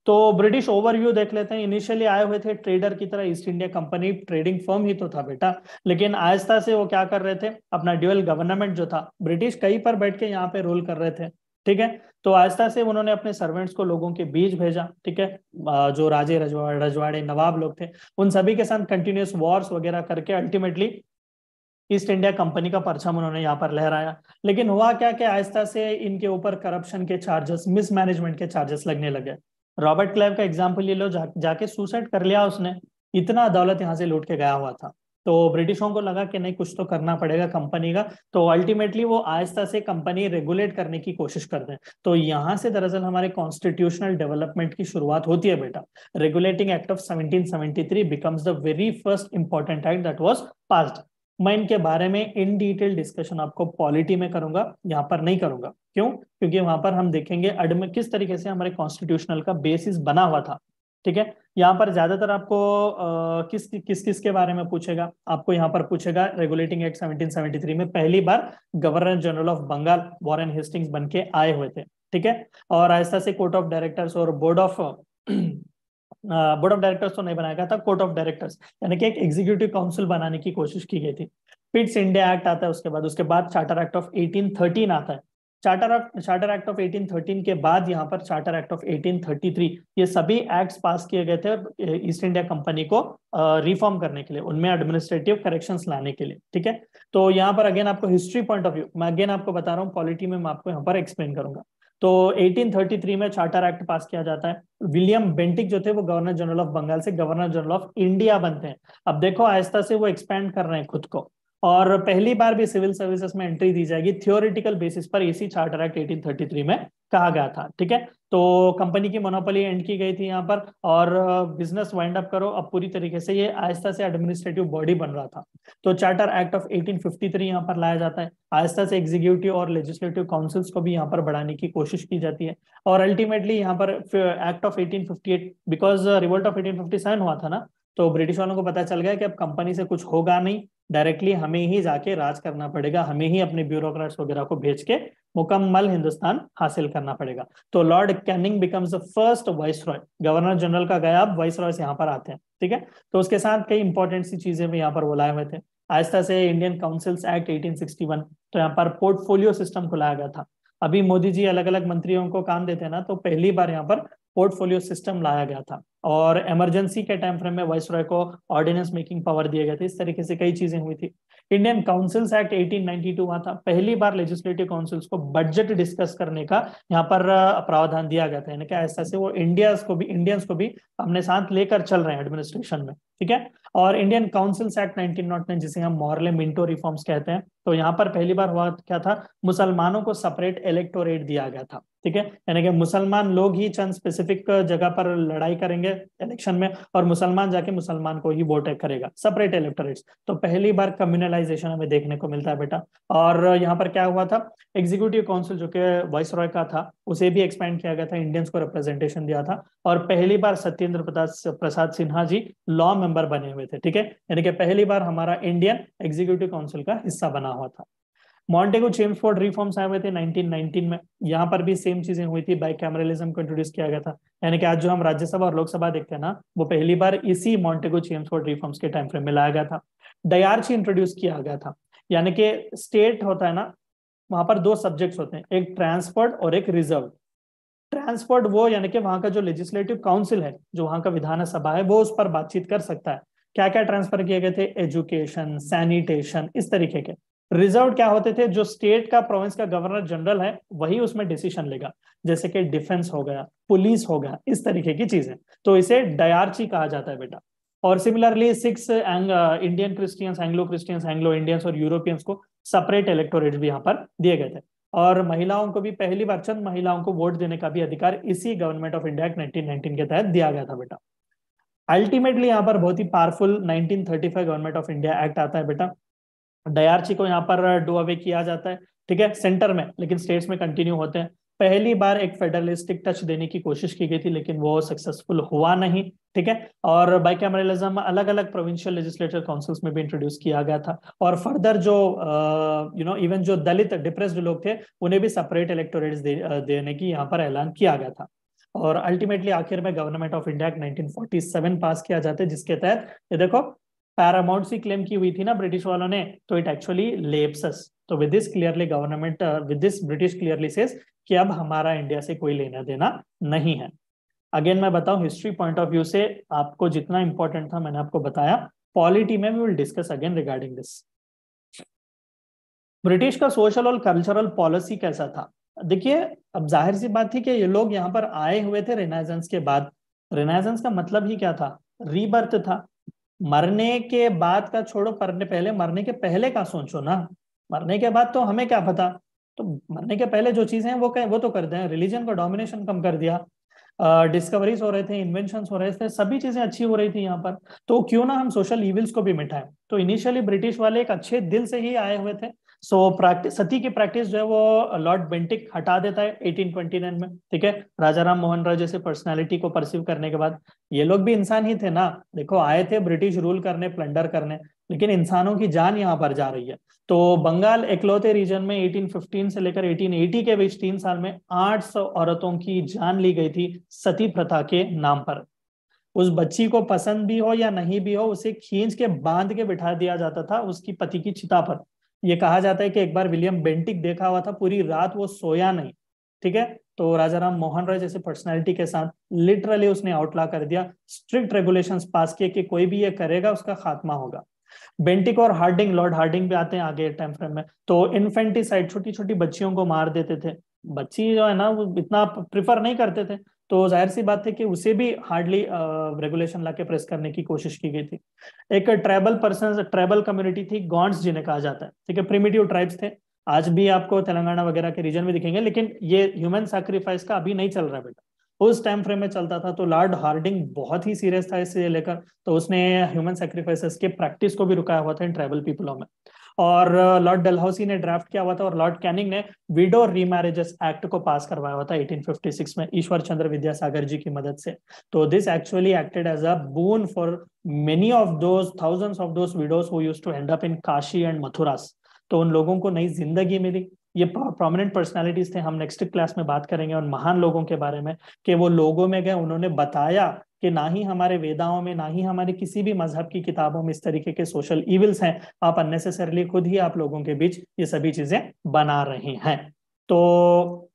तो ब्रिटिश ओवरव्यू देख लेते हैं इनिशियली आए हुए थे ट्रेडर की तरह East India Company trading firm ही तो था बेटा लेकिन आहिस्ता से वो क्या कर रहे थे अपना ड्यूअल गवर्नमेंट जो था ब्रिटिश कहीं पर बैठ के यहाँ पे रूल कर रहे थे ठीक है तो आस्था से उन्होंने अपने सर्वेंट्स को लोगों के बीच भेजा ठीक है जो राजे रजवाड़े नवाब लोग थे उन सभी के साथ कंटिन्यूस वॉर्स वगैरह करके अल्टीमेटली ईस्ट इंडिया कंपनी का परचम उन्होंने यहाँ पर लहराया लेकिन हुआ क्या कि आहिस्ता से इनके ऊपर करप्शन के चार्जेस मिसमैनेजमेंट के चार्जेस लगने लगे रॉबर्ट क्लेव का एग्जाम्पल ले लो जा, जाके सुसाइड कर लिया उसने इतना दौलत यहाँ से लूट के गया हुआ था तो ब्रिटिशों को लगा कि नहीं कुछ तो करना पड़ेगा कंपनी का तो अल्टीमेटली वो आहिस्ता से कंपनी रेगुलेट करने की कोशिश करते हैं तो यहाँ से दरअसल हमारे कॉन्स्टिट्यूशनल डेवलपमेंट की शुरुआत होती है बेटा regulating act of 1773 becomes the very first important act that was passed मैं इनके बारे में इन डिटेल डिस्कशन आपको पॉलिटी में करूंगा यहाँ पर नहीं करूंगा क्यों क्योंकि वहां पर हम देखेंगे किस तरीके से हमारे कॉन्स्टिट्यूशनल का बेसिस बना हुआ था ठीक है यहाँ पर ज्यादातर आपको आ, किस किस किस के बारे में पूछेगा आपको यहाँ पर पूछेगा रेगुलेटिंग एक्ट 1773 में पहली बार Governor General of Bengal Warren Hastings बन के आए हुए थे ठीक है और आहिस्ता से कोर्ट ऑफ डायरेक्टर्स और board of board of directors तो नहीं बनाया गया था कोर्ट ऑफ डायरेक्टर्स यानी कि एक एग्जीक्यूटिव काउंसिल बनाने की कोशिश की गई थी पिट्स इंडिया एक्ट आता है उसके बाद उसके बाद चार्टर एक्ट ऑफ 1813 आता है charter of charter act of 1813 के बाद यहाँ पर चार्टर एक्ट ऑफ 1833 ये सभी एक्ट्स पास किए गए थे ईस्ट इंडिया कंपनी को रिफॉर्म करने के लिए उनमें एडमिनिस्ट्रेटिव करेक्शन लाने के लिए ठीक है तो यहाँ पर अगेन आपको हिस्ट्री पॉइंट ऑफ व्यू मैं अगेन आपको बता रहा हूँ पॉलिटी में मैं आपको यहाँ पर एक्सप्लेन करूंगा तो 1833 में चार्टर एक्ट पास किया जाता है विलियम बेंटिक जो थे वो गवर्नर जनरल ऑफ बंगाल से गवर्नर जनरल ऑफ इंडिया बनते हैं अब देखो आहिस्ता से वो एक्सपैंड कर रहे हैं खुद को और पहली बार भी सिविल सर्विसेज में एंट्री दी जाएगी थियोरिटिकल बेसिस पर इसी चार्टर एक्ट एटीन में कहा गया था ठीक है तो कंपनी की मोनोपोली एंड की गई थी यहाँ पर और बिजनेस वाइंड अप करो अब पूरी तरीके से ये आहिस्ता से एडमिनिस्ट्रेटिव बॉडी बन रहा था तो चार्टर एक्ट ऑफ 1853 यहाँ पर लाया जाता है आहिस्ता से एग्जीक्यूटिव और लेजिस्लेटिव काउंसिल्स को भी यहाँ पर बढ़ाने की कोशिश की जाती है और अल्टीमेटली यहाँ पर act of eighteen because revolt of eighteen हुआ था ना तो ब्रिटिश वालों को पता चल गया कि अब कंपनी से कुछ होगा नहीं डायरेक्टली हमें ही जाके राज करना पड़ेगा हमें ही अपने ब्यूरोक्रेट्स वगैरह को भेज के मुकम्मल हिंदुस्तान हासिल करना पड़ेगा तो Lord Canning becomes the first viceroy governor general का गया अब वाइस रॉय यहाँ पर आते हैं ठीक है तो उसके साथ कई इंपॉर्टेंट सी चीजें भी यहाँ पर बुलाए हुए थे आहिस्ता से इंडियन काउंसिल्स एक्ट एटीन तो यहाँ पर पोर्टफोलियो सिस्टम खुलाया गया था अभी मोदी जी अलग अलग मंत्रियों को काम देते हैं ना तो पहली बार यहाँ पर पोर्टफोलियो सिस्टम लाया गया था और इमरजेंसी के टाइम फ्रेम में वाइस रॉय को ऑर्डिनेंस मेकिंग पावर दिया गया था इस तरीके से कई चीजें हुई थी इंडियन काउंसिल्स एक्ट 1892 हुआ था पहली बार लेजिस्लेटिव काउंसिल्स को बजट डिस्कस करने का यहाँ पर प्रावधान दिया गया था यानी कि ऐसा से वो इंडिया को भी इंडियंस को भी अपने साथ लेकर चल रहे हैं एडमिनिस्ट्रेशन में ठीक है और इंडियन काउंसिल्स एक्ट नाइनटीन जिसे हम मॉरले मिंटो रिफॉर्म्स कहते हैं तो यहाँ पर पहली बार हुआ क्या था मुसलमानों को सेपरेट इलेक्टोरेट दिया गया था ठीक है यानी कि मुसलमान लोग ही चंद स्पेसिफिक जगह पर लड़ाई करेंगे इलेक्शन में और मुसलमान जाके मुसलमान को ही वोट करेगा सेपरेट इलेक्टोरेट्स तो पहली बार कम्युनलाइजेशन हमें देखने को मिलता है बेटा और यहाँ पर क्या हुआ था एग्जीक्यूटिव काउंसिल जो कि वाइस रॉय का था उसे भी एक्सपैंड किया गया था इंडियंस को रिप्रेजेंटेशन दिया था और पहली बार सत्येंद्र प्रसाद सिन्हा जी लॉ मेंबर बने हुए थे ठीक है यानी कि पहली बार हमारा इंडियन एग्जीक्यूटिव काउंसिल का हिस्सा बना हुआ था मॉन्टेगो चेम्स चेम्सफोर्ड रिफॉर्म्स आए हुए थे 1919 में यहाँ पर भी सेम चीजें हुई थी बाई कैमरलिज्म को इंट्रोड्यूस किया गया था यानी कि आज जो हम राज्यसभा और लोकसभा देखते हैं ना वो पहली बार इसी मॉन्टेगो चेम्स चेम्सफोर्ड रिफॉर्म्स के टाइम फ्रेम में लाया गया था डयार्ची इंट्रोड्यूस किया गया था यानी कि स्टेट होता है ना वहां पर दो सब्जेक्ट्स होते हैं एक ट्रांसफर्ड और एक रिजर्व ट्रांसफर्ड वो यानी कि वहां का जो लेजिस्लेटिव काउंसिल है जो वहां का विधानसभा है वो उस पर बातचीत कर सकता है क्या क्या ट्रांसफर किए गए थे एजुकेशन सैनिटेशन इस तरीके के रिजर्व क्या होते थे जो स्टेट का प्रोविंस का गवर्नर जनरल है वही उसमें डिसीजन लेगा जैसे कि डिफेंस हो गया पुलिस हो गया इस तरीके की चीजें तो इसे डायर्ची कहा जाता है बेटा और similarly six Indian Christians Anglo Christians Anglo Indians और यूरोपियंस को सेपरेट इलेक्टोरेट भी यहाँ पर दिए गए थे और महिलाओं को भी पहली बार चंद महिलाओं को वोट देने का भी अधिकार इसी गवर्नमेंट ऑफ इंडिया एक्ट 1919 के तहत दिया गया था बेटा अल्टीमेटली यहाँ पर बहुत ही powerful 1935 Government of India act आता है बेटा डयार्ची को यहाँ पर डू अवे किया जाता है ठीक है सेंटर में लेकिन स्टेट्स में कंटिन्यू होते हैं पहली बार एक फेडरलिस्टिक टच देने की कोशिश की गई थी लेकिन वो सक्सेसफुल हुआ नहीं ठीक है और बाई अलग अलग प्रोविंशियल लेजिस्लेटिव काउंसिल्स में भी इंट्रोड्यूस किया गया था और फर्दर जो यू नो इवन जो दलित डिप्रेस्ड लोग थे उन्हें भी सेपरेट इलेक्टोरेट दे, देने की यहाँ पर ऐलान किया गया था और अल्टीमेटली आखिर में Government of India act 1947 pass किया जाता है जिसके तहत ये देखो पैरामाउंट सी क्लेम की हुई थी ना ब्रिटिश वालों ने तो इट एक्चुअली लेप्सस तो with this clearly government with this British clearly says कि अब हमारा इंडिया से कोई लेना देना नहीं है अगेन मैं बताऊं हिस्ट्री पॉइंट ऑफ व्यू से आपको जितना इंपॉर्टेंट था मैंने आपको बताया पॉलिटी में we will discuss again regarding this British का सोशल और कल्चरल पॉलिसी कैसा था देखिए अब जाहिर सी बात थी कि ये लोग यहाँ पर आए हुए थे रिनाइजेंस के बाद रिनाइजेंस का मतलब ही क्या था रीबर्थ था मरने के बाद का छोड़ो मरने पहले मरने के पहले का सोचो ना मरने के बाद तो हमें क्या पता तो मरने के पहले जो चीजें हैं वो क्या वो तो कर दें रिलीजन का डोमिनेशन कम कर दिया डिस्कवरीज uh, हो रहे थे इन्वेंशन हो रहे थे सभी चीजें अच्छी हो रही थी यहाँ पर तो क्यों ना हम सोशल इविल्स को भी मिटाएं तो इनिशियली ब्रिटिश वाले एक अच्छे दिल से ही आए हुए थे सो प्रैक्टिस सती की प्रैक्टिस जो है वो लॉर्ड बेंटिक हटा देता है 1829 में ठीक है राजा राम मोहन राव जैसे पर्सनालिटी को परसीव करने के बाद ये लोग भी इंसान ही थे ना देखो आए थे ब्रिटिश रूल करने प्लंडर करने लेकिन इंसानों की जान यहाँ पर जा रही है तो बंगाल एकलौते रीजन में 1815 से लेकर 1880 के बीच तीन साल में 800 औरतों की जान ली गई थी सती प्रथा के नाम पर उस बच्ची को पसंद भी हो या नहीं भी हो उसे खींच के बांध के बिठा दिया जाता था उसकी पति की चिता पर ये कहा जाता है कि एक बार विलियम बेंटिक देखा हुआ था पूरी रात वो सोया नहीं ठीक है तो राजा राम मोहन राय जैसे पर्सनैलिटी के साथ लिटरली उसने आउटला कर दिया स्ट्रिक्ट रेगुलेशन पास किए कि कोई भी ये करेगा उसका खात्मा होगा बेंटिक और हार्डिंग लॉर्ड हार्डिंग भी आते हैं आगे टाइम फ्रेम में तो इन्फेंटिसाइड छोटी छोटी बच्चियों को मार देते थे बच्ची जो है ना वो इतना प्रिफर नहीं करते थे तो जाहिर सी बात है कि उसे भी हार्डली रेगुलेशन लाके प्रेस करने की कोशिश की गई थी एक ट्राइबल पर्सन ट्राइबल कम्युनिटी थी गॉन्ड्स जिन्हें कहा जाता है ठीक है प्रिमिटिव ट्राइब्स थे आज भी आपको तेलंगाना वगैरह के रीजन में दिखेंगे लेकिन ये ह्यूमन सेक्रीफाइस का अभी नहीं चल रहा है बेटा उस टाइम फ्रेम में चलता था तो लॉर्ड हार्डिंग बहुत ही सीरियस था इसे लेकर तो उसने ह्यूमन सेक्रीफाइस के प्रैक्टिस को भी रुकाया हुआ था इन ट्राइबल पीपलों में और लॉर्ड डलहौसी ने ड्राफ्ट किया हुआ था और लॉर्ड कैनिंग ने विडो रीमैरिजेस एक्ट को पास करवाया हुआ था 1856 में ईश्वर चंद्र विद्यासागर जी की मदद से तो this actually acted as a boon for many of those thousands of those widows who use to end up in Kashi and Mathuras तो उन लोगों को नई जिंदगी मिली ये प्रोमिनेंट पर्सनालिटीज थे हम नेक्स्ट क्लास में बात करेंगे उन महान लोगों के बारे में कि वो लोगों में गए उन्होंने बताया कि ना ही हमारे वेदाओं में ना ही हमारे किसी भी मजहब की किताबों में इस तरीके के सोशल इविल्स हैं आप अननेसेसरली खुद ही आप लोगों के बीच ये सभी चीजें बना रहे हैं तो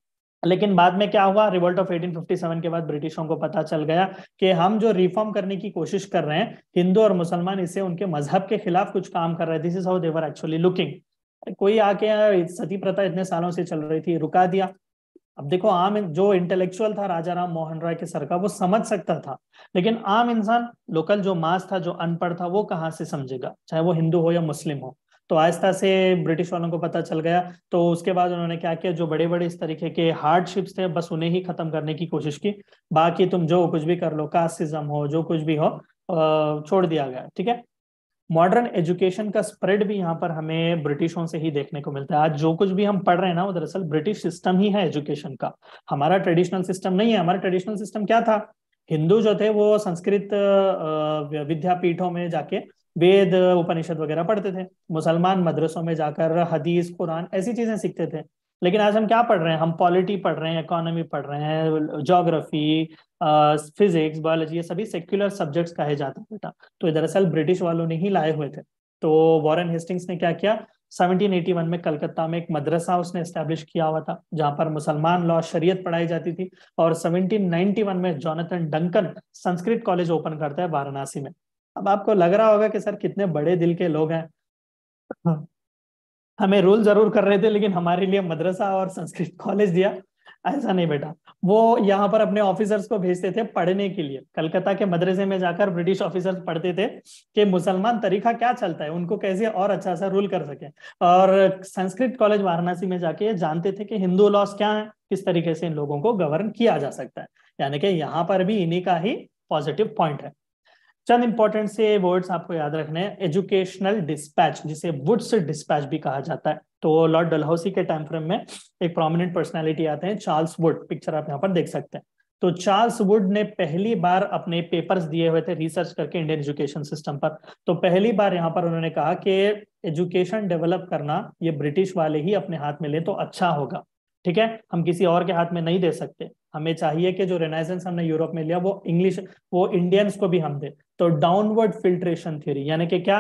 लेकिन बाद में क्या हुआ रिवोल्ट ऑफ 1857 के बाद ब्रिटिशों को पता चल गया कि हम जो रिफॉर्म करने की कोशिश कर रहे हैं हिंदू और मुसलमान इसे उनके मजहब के खिलाफ कुछ काम कर रहे हैं this is how they're actually looking कोई आके सती प्रथा इतने सालों से चल रही थी रुका दिया अब देखो आम जो इंटेलेक्चुअल था राजा राम मोहन राय के सर का वो समझ सकता था लेकिन आम इंसान लोकल जो मास था जो अनपढ़ था वो कहाँ से समझेगा चाहे वो हिंदू हो या मुस्लिम हो तो आहिस्ता से ब्रिटिश वालों को पता चल गया तो उसके बाद उन्होंने क्या किया जो बड़े बड़े इस तरीके के हार्डशिप्स थे बस उन्हें ही खत्म करने की कोशिश की बाकी तुम जो कुछ भी कर लो कास्टिज्म हो जो कुछ भी हो छोड़ दिया गया ठीक है मॉडर्न एजुकेशन का स्प्रेड भी यहाँ पर हमें ब्रिटिशों से ही देखने को मिलता है आज जो कुछ भी हम पढ़ रहे हैं ना वो दरअसल ब्रिटिश सिस्टम ही है एजुकेशन का हमारा ट्रेडिशनल सिस्टम नहीं है हमारा ट्रेडिशनल सिस्टम क्या था हिंदू जो थे वो संस्कृत विद्यापीठों में जाके वेद उपनिषद वगैरह पढ़ते थे मुसलमान मदरसों में जाकर हदीस कुरान ऐसी चीजें सीखते थे लेकिन आज हम क्या पढ़ रहे हैं हम पॉलिटी पढ़ रहे हैं इकोनॉमी पढ़ रहे हैं जोग्राफी फिजिक्स बायोलॉजी ये सभी सेक्युलर सब्जेक्ट्स कहे जाते हैं बेटा तो दरअसल ब्रिटिश वालों ने ही लाए हुए थे तो वॉरेन हेस्टिंग्स ने क्या किया 1781 में कलकत्ता में एक मदरसा उसने एस्टेब्लिश किया हुआ था जहां पर मुसलमान लॉ शरीयत पढ़ाई जाती थी और 1791 में Jonathan Duncan Sanskrit college open करता है वाराणसी में अब आपको लग रहा होगा कि सर कितने बड़े दिल के लोग हैं हमें रूल जरूर कर रहे थे लेकिन हमारे लिए मदरसा और संस्कृत कॉलेज दिया ऐसा नहीं बेटा वो यहाँ पर अपने ऑफिसर्स को भेजते थे पढ़ने के लिए कलकत्ता के मदरसे में जाकर ब्रिटिश ऑफिसर्स पढ़ते थे कि मुसलमान तरीका क्या चलता है उनको कैसे और अच्छा सा रूल कर सके और संस्कृत कॉलेज वाराणसी में जाके जानते थे कि हिंदू लॉस क्या है किस तरीके से इन लोगों को गवर्न किया जा सकता है यानी कि यहाँ पर भी इन्हीं का ही पॉजिटिव पॉइंट है चंद इंपॉर्टेंट से वर्ड्स आपको याद रखने हैं एजुकेशनल डिस्पैच जिसे वुड्स डिस्पैच भी कहा जाता है तो लॉर्ड डलहौसी के टाइम फ्रेम में एक प्रोमिनेंट पर्सनैलिटी आते हैं चार्ल्स वुड पिक्चर आप यहाँ पर देख सकते हैं तो चार्ल्स वुड ने पहली बार अपने पेपर्स दिए हुए थे रिसर्च करके इंडियन एजुकेशन सिस्टम पर तो पहली बार यहाँ पर उन्होंने कहा कि एजुकेशन डेवलप करना ये ब्रिटिश वाले ही अपने हाथ में ले तो अच्छा होगा ठीक है हम किसी और के हाथ में नहीं दे सकते हमें चाहिए कि जो रेनाइजेंस हमने यूरोप में लिया वो इंग्लिश वो इंडियंस को भी हम दे तो डाउनवर्ड फिल्ट्रेशन थ्योरी यानी कि क्या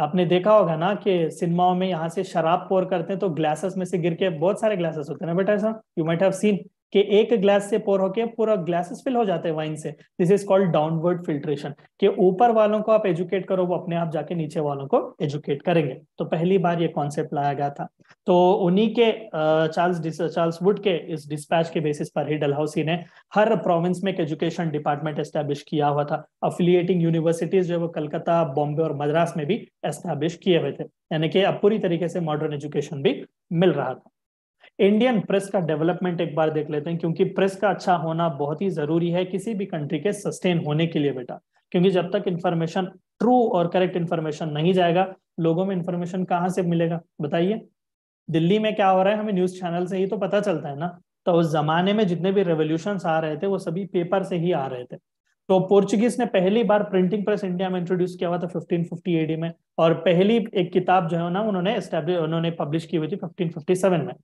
आपने देखा होगा ना कि सिनेमाओं में यहाँ से शराब पोर करते हैं तो ग्लासेस में से गिर के बहुत सारे ग्लासेस होते हैं ना बेटा ऐसा यू माइट हैव सीन कि एक ग्लास से पोर होके पूरा ग्लासेस फिल हो जाते हैं वाइन से this is called downward filtration कि ऊपर वालों को आप एजुकेट करो वो अपने आप जाके नीचे वालों को एजुकेट करेंगे तो पहली बार ये कॉन्सेप्ट लाया गया था तो उन्हीं के चार्ल्स चार्ल्स वुड के इस डिस्पैच के बेसिस पर ही डलहौसी ने हर प्रोविंस में एक एजुकेशन डिपार्टमेंट एस्टैब्लिश किया हुआ था अफिलियटिंग यूनिवर्सिटीज जो है वो कलकत्ता बॉम्बे और मद्रास में भी एस्टैब्लिश किए हुए थे यानी कि अब पूरी तरीके से मॉडर्न एजुकेशन भी मिल रहा था इंडियन प्रेस का डेवलपमेंट एक बार देख लेते हैं क्योंकि प्रेस का अच्छा होना बहुत ही जरूरी है किसी भी कंट्री के सस्टेन होने के लिए बेटा क्योंकि जब तक इन्फॉर्मेशन ट्रू और करेक्ट इन्फॉर्मेशन नहीं जाएगा लोगों में इन्फॉर्मेशन कहाँ से मिलेगा बताइए दिल्ली में क्या हो रहा है हमें न्यूज चैनल से ही तो पता चलता है ना तो उस जमाने में जितने भी रेवोल्यूशन आ रहे थे वो सभी पेपर से ही आ रहे थे तो पोर्चुगीज ने पहली बार प्रिंटिंग प्रेस इंडिया में इंट्रोड्यूस किया हुआ था 1550 एडी में और पहली एक किताब जो है ना उन्होंने उन्होंने पब्लिश की हुई थी 1557 में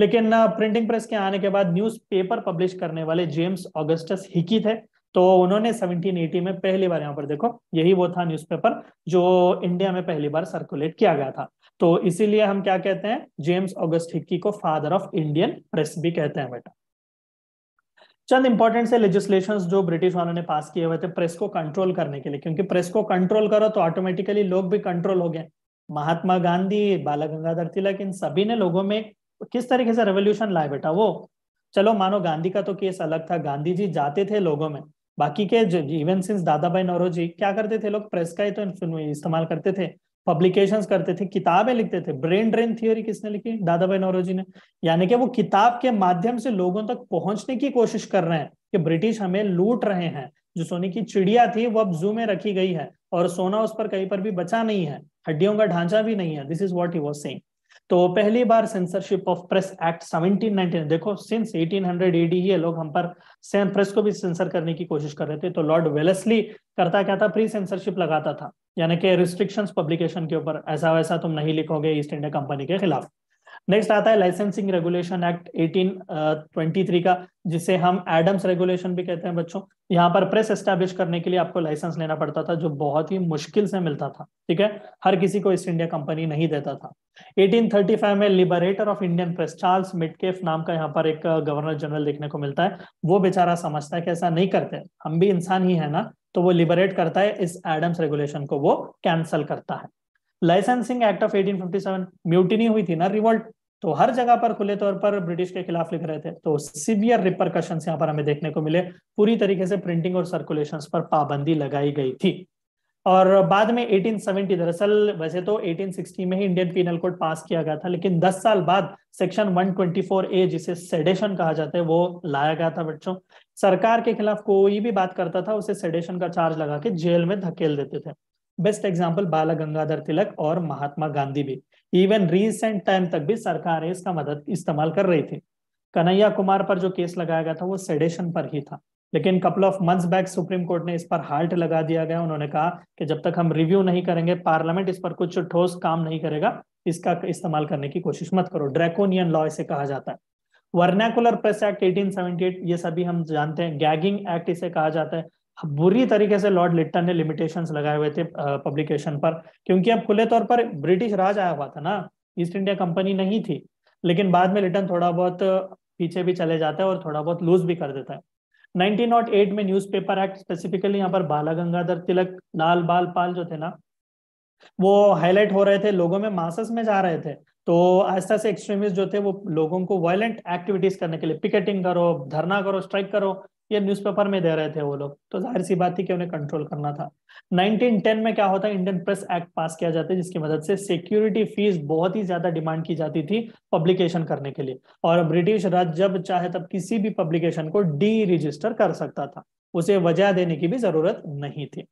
लेकिन प्रिंटिंग प्रेस के आने के बाद न्यूज पेपर पब्लिश करने वाले जेम्स ऑगस्टस हिकी थे तो उन्होंने 1780 में पहली बार यहाँ पर देखो यही वो था न्यूज़पेपर जो इंडिया में पहली बार सर्कुलेट किया गया था तो इसीलिए हम क्या कहते हैं जेम्स ऑगस्ट हिक्की को फादर ऑफ इंडियन प्रेस भी कहते हैं बेटा चंद इंपॉर्टेंट से लेजिस्लेशन जो ब्रिटिश वालों ने पास किए हुए थे प्रेस को कंट्रोल करने के लिए क्योंकि प्रेस को कंट्रोल करो तो ऑटोमेटिकली लोग भी कंट्रोल हो गए महात्मा गांधी बाला गंगाधर तिलक इन सभी ने लोगों में किस तरीके से रेवोल्यूशन लाया बेटा वो चलो मानो गांधी का तो केस अलग था गांधी जी जाते थे लोगों में बाकी के इवन सिंस दादा भाई नौरोजी क्या करते थे लोग प्रेस का ही तो इस्तेमाल करते थे पब्लिकेशंस करते थे किताबें लिखते थे ब्रेन ड्रेन थियोरी किसने लिखी दादा भाई नौरोजी ने यानी कि वो किताब के माध्यम से लोगों तक पहुंचने की कोशिश कर रहे हैं कि ब्रिटिश हमें लूट रहे हैं जो सोने की चिड़िया थी वो अब जू में रखी गई है और सोना उस पर कहीं पर भी बचा नहीं है हड्डियों का ढांचा भी नहीं है this is what he was same तो पहली बार सेंसरशिप ऑफ प्रेस एक्ट 1719 देखो सिंस 1800 एडी ही लोग हम पर प्रेस को भी सेंसर करने की कोशिश कर रहे थे तो लॉर्ड वेलेसली करता क्या था प्री सेंसरशिप लगाता था यानी कि रिस्ट्रिक्शन पब्लिकेशन के ऊपर ऐसा वैसा तुम नहीं लिखोगे ईस्ट इंडिया कंपनी के खिलाफ नेक्स्ट आता है लाइसेंसिंग रेगुलेशन एक्ट 1823 का जिसे हम एडम्स रेगुलेशन भी कहते हैं बच्चों यहाँ पर प्रेस एस्टेब्लिश करने के लिए आपको लाइसेंस लेना पड़ता था जो बहुत ही मुश्किल से मिलता था ठीक है हर किसी को ईस्ट इंडिया कंपनी नहीं देता था 1835 में liberator of Indian press Charles Metcalfe नाम का यहाँ पर एक गवर्नर uh, जनरल देखने को मिलता है वो बेचारा समझता है कि ऐसा नहीं करते हम भी इंसान ही है ना तो वो लिबरेट करता है इस एडम्स रेगुलेशन को वो कैंसल करता है लाइसेंसिंग एक्ट ऑफ 1857 म्यूटिनी हुई थी ना रिवोल्ट तो हर जगह पर खुले तौर पर ब्रिटिश के खिलाफ लिख रहे थे तो सिवियर रिपरकशन यहाँ पर हमें देखने को मिले पूरी तरीके से प्रिंटिंग और सर्कुलेशन पर पाबंदी लगाई गई थी और बाद में 1870 दरअसल वैसे तो 1860 में ही इंडियन पीनल कोड पास किया गया था लेकिन 10 साल बाद सेक्शन 124 ए जिसे सेडेशन कहा जाता है वो लाया गया था बच्चों सरकार के खिलाफ कोई भी बात करता था उसे सेडेशन का चार्ज लगा के जेल में धकेल देते थे बेस्ट एग्जाम्पल बाला गंगाधर तिलक और महात्मा गांधी भी इवन रिसेंट टाइम तक भी सरकार इसका मदद इस्तेमाल कर रही थी कन्हैया कुमार पर जो केस लगाया गया था वो सेडेशन पर ही था लेकिन couple of months back Supreme Court ने इस पर हाल्ट लगा दिया गया उन्होंने कहा कि जब तक हम रिव्यू नहीं करेंगे पार्लियामेंट इस पर कुछ ठोस काम नहीं करेगा इसका इस्तेमाल करने की कोशिश मत करो ड्रैकोनियन लॉ इसे कहा जाता है वर्नैकुलर प्रेस एक्ट 1878 ये सभी हम जानते हैं गैगिंग एक्ट इसे कहा जाता है बुरी तरीके से लॉर्ड लिट्टन ने लिमिटेशंस लगाए हुए थे पब्लिकेशन पर क्योंकि अब खुले तौर पर ब्रिटिश राज आया हुआ था ना ईस्ट इंडिया कंपनी नहीं थी लेकिन बाद में लिटन थोड़ा बहुत पीछे भी चले जाता है और थोड़ा बहुत लूज भी कर देता है 1908 में न्यूज़पेपर एक्ट स्पेसिफिकली यहाँ पर बाला गंगाधर तिलक लाल बाल पाल जो थे ना वो हाईलाइट हो रहे थे लोगों में मासस में जा रहे थे तो आहिस्ता से एक्सट्रीमिस्ट जो थे वो लोगों को वायलेंट एक्टिविटीज करने के लिए पिकेटिंग करो धरना करो स्ट्राइक करो ये न्यूज़पेपर में दे रहे थे वो लोग तो जाहिर सी बात थी कि उन्हें कंट्रोल करना था 1910 में क्या होता है इंडियन प्रेस एक्ट पास किया जाता है जिसकी मदद से सिक्योरिटी फीस बहुत ही ज्यादा डिमांड की जाती थी पब्लिकेशन करने के लिए और ब्रिटिश राज जब चाहे तब किसी भी पब्लिकेशन को डी रजिस्टर कर सकता था उसे वजह देने की भी जरूरत नहीं थी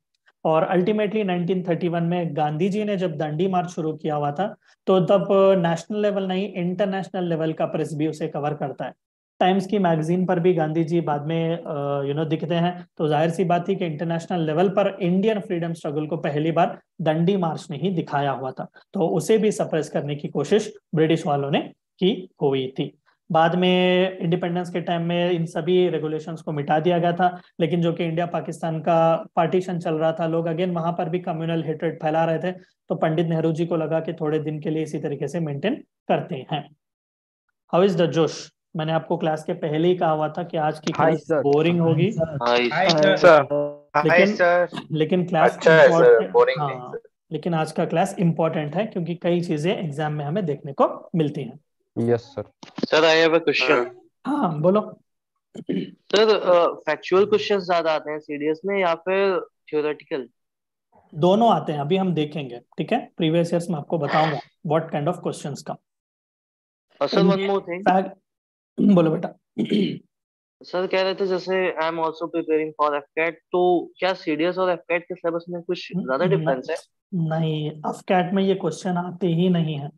और अल्टीमेटली 1931 में गांधी जी ने जब दंडी मार्च शुरू किया हुआ था तो तब नेशनल लेवल नहीं इंटरनेशनल लेवल का प्रेस भी उसे कवर करता है टाइम्स की मैगजीन पर भी गांधी जी बाद में यू नो दिखते हैं तो जाहिर सी बात थी कि इंटरनेशनल लेवल पर इंडियन फ्रीडम स्ट्रगल को पहली बार दंडी मार्च ने ही दिखाया हुआ था तो उसे भी सप्रेस करने की कोशिश ब्रिटिश वालों ने की हुई थी बाद में इंडिपेंडेंस के टाइम में इन सभी रेगुलेशंस को मिटा दिया गया था लेकिन जो कि इंडिया पाकिस्तान का पार्टीशन चल रहा था लोग अगेन वहां पर भी कम्युनल हेटरेट फैला रहे थे तो पंडित नेहरू जी को लगा कि थोड़े दिन के लिए इसी तरीके से मेंटेन करते हैं हाउ इज द जोश मैंने आपको क्लास के पहले ही कहा हुआ था कि आज की क्लास बोरिंग होगी लेकिन लेकिन अच्छा क्लास हाँ, लेकिन आज का क्लास इंपॉर्टेंट है क्योंकि कई चीजें एग्जाम में हमें देखने को मिलती हैं yes sir sir I have a question हाँ बोलो सर फैक्चुअल क्वेश्चंस ज्यादा आते हैं सीडीएस में या फिर थ्योरेटिकल दोनों आते हैं अभी हम देखेंगे ठीक है प्रीवियस ईयर्स में आपको बताऊंगा व्हाट काइंड ऑफ क्वेश्चंस का असल वन मोर थिंग बोलो बेटा सर कह रहे थे जैसे I am also preparing for AFCAT तो क्या सीडीएस और एफकेट के सिलेबस में कुछ ज्यादा डिफरेंस हम्म, है नहीं एफकेट में ये क्वेश्चन आते ही नहीं है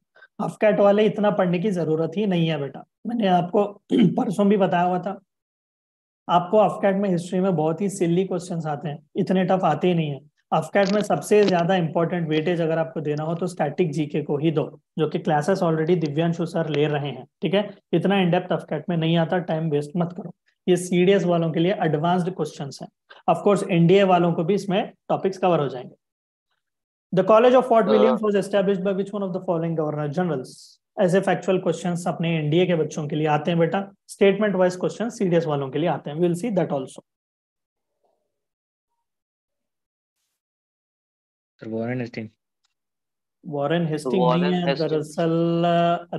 अफकेट वाले इतना पढ़ने की जरूरत ही नहीं है बेटा मैंने आपको परसों भी बताया हुआ था आपको अफकैट में हिस्ट्री में बहुत ही सिल्ली क्वेश्चन आते हैं इतने टफ आते ही नहीं है अफकैट में सबसे ज्यादा इंपॉर्टेंट वेटेज अगर आपको देना हो तो स्टैटिक जीके को ही दो जो कि क्लासेस ऑलरेडी दिव्यांशु सर ले रहे हैं ठीक है इतना इनडेप्थ अफकैट में नहीं आता टाइम वेस्ट मत करो ये सीडीएस वालों के लिए एडवांस्ड क्वेश्चन है अफकोर्स एनडीए वालों को भी इसमें टॉपिक्स कवर हो जाएंगे The College of Fort uh, Williams was established by which one of the following Governor Generals? ऐसे फैक्चुअल क्वेश्चन अपने इंडिया के बच्चों के लिए आते हैं बेटा स्टेटमेंट वाइज क्वेश्चन सीरियस वालों के लिए आते हैं will see that also Warren Hasting Warren Hasting नहीं है दरअसल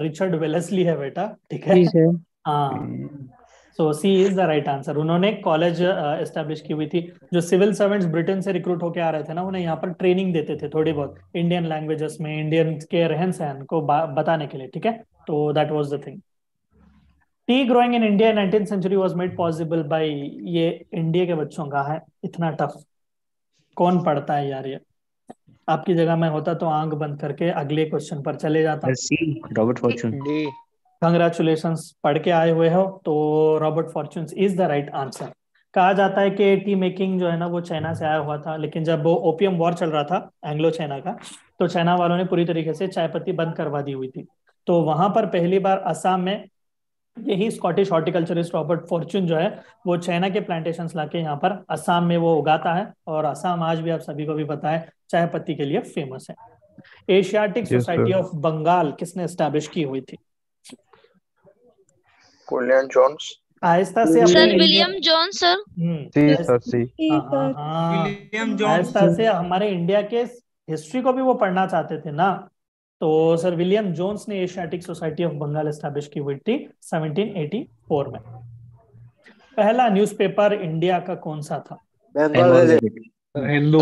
रिचर्ड uh, वेलेसली है बेटा ठीक है हाँ hmm. So C is the right answer उन्होंने कॉलेज एस्टेब्लिश uh, की हुई थी जो सिविल सर्वेंट्स ब्रिटेन से रिक्रूट होकर आ रहे थे ना उन्हें यहाँ पर ट्रेनिंग देते थे थोड़ी बहुत इंडियन लैंग्वेजेस में इंडियन के रहन सहन को बताने के लिए ठीक है तो that was the thing tea growing in India nineteen century was made possible by ये इंडिया के बच्चों का है इतना टफ कौन पढ़ता है यार ये आपकी जगह में होता तो आंख बंद करके अगले क्वेश्चन पर चले जाता रॉबर्ट फॉर्चून कंग्रेचुलेशन पढ़ के आए हुए हो तो Robert Fortune is the right answer कहा जाता है कि टी मेकिंग जो है ना वो चाइना से आया हुआ था लेकिन जब वो ओपियम वॉर चल रहा था एंग्लो चाइना का तो चाइना वालों ने पूरी तरीके से चाय पत्ती बंद करवा दी हुई थी तो वहां पर पहली बार असम में यही स्कॉटिश हॉर्टिकल्चरिस्ट रॉबर्ट फॉर्चून जो है वो चाइना के प्लांटेशन लाके यहाँ पर असम में वो उगाता है और असम आज भी आप सभी को भी पता है चाय पत्ती के लिए फेमस है एशियाटिक सोसाइटी ऑफ बंगाल किसने स्टैब्लिश की हुई थी विलियम जोन्स आहिस्ता से Sir William Jone sir C sir C William Jone आहिस्ता से हमारे इंडिया के हिस्ट्री को भी वो पढ़ना चाहते थे ना तो सर विलियम जोन्स ने Asiatic Society of Bengal establish की हुई थी 1784 में पहला न्यूज़पेपर इंडिया का कौन सा था हिंदू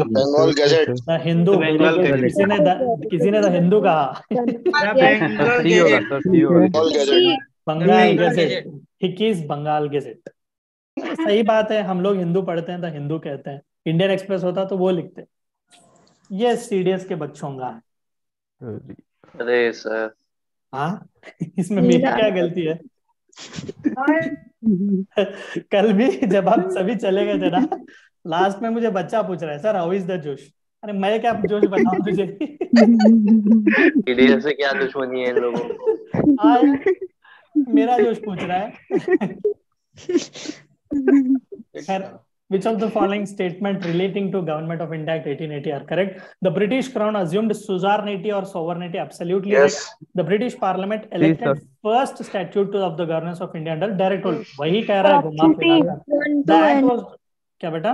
हिंदू किसी ने किसी ने द हिंदू कहा हाँ, Bengal Gazette Hicky's Bengal Gazette सही बात है हम लोग हिंदू पढ़ते हैं तो हिंदू कहते हैं इंडियन एक्सप्रेस होता तो वो लिखते ये सीडीएस के बच्चों का है अरे सर हाँ इसमें मेरी क्या गलती है कल भी जब आप सभी चले गए थे ना लास्ट में मुझे बच्चा पूछ रहा है सर हाउ इज द जोश अरे मैं क्या जोश बताऊं तुझे से क्या दुश्मनी है इन लोगों मेरा जोश पूछ रहा है खैर Which of the following statement relating to Government of India Act 1880 are correct? The British Crown assumed suzerainty or sovereignty absolutely. Yes. The British Parliament elected Please, first statute of the governance of India under direct rule. वही कह रहा है घुमा फिरा That was क्या बेटा?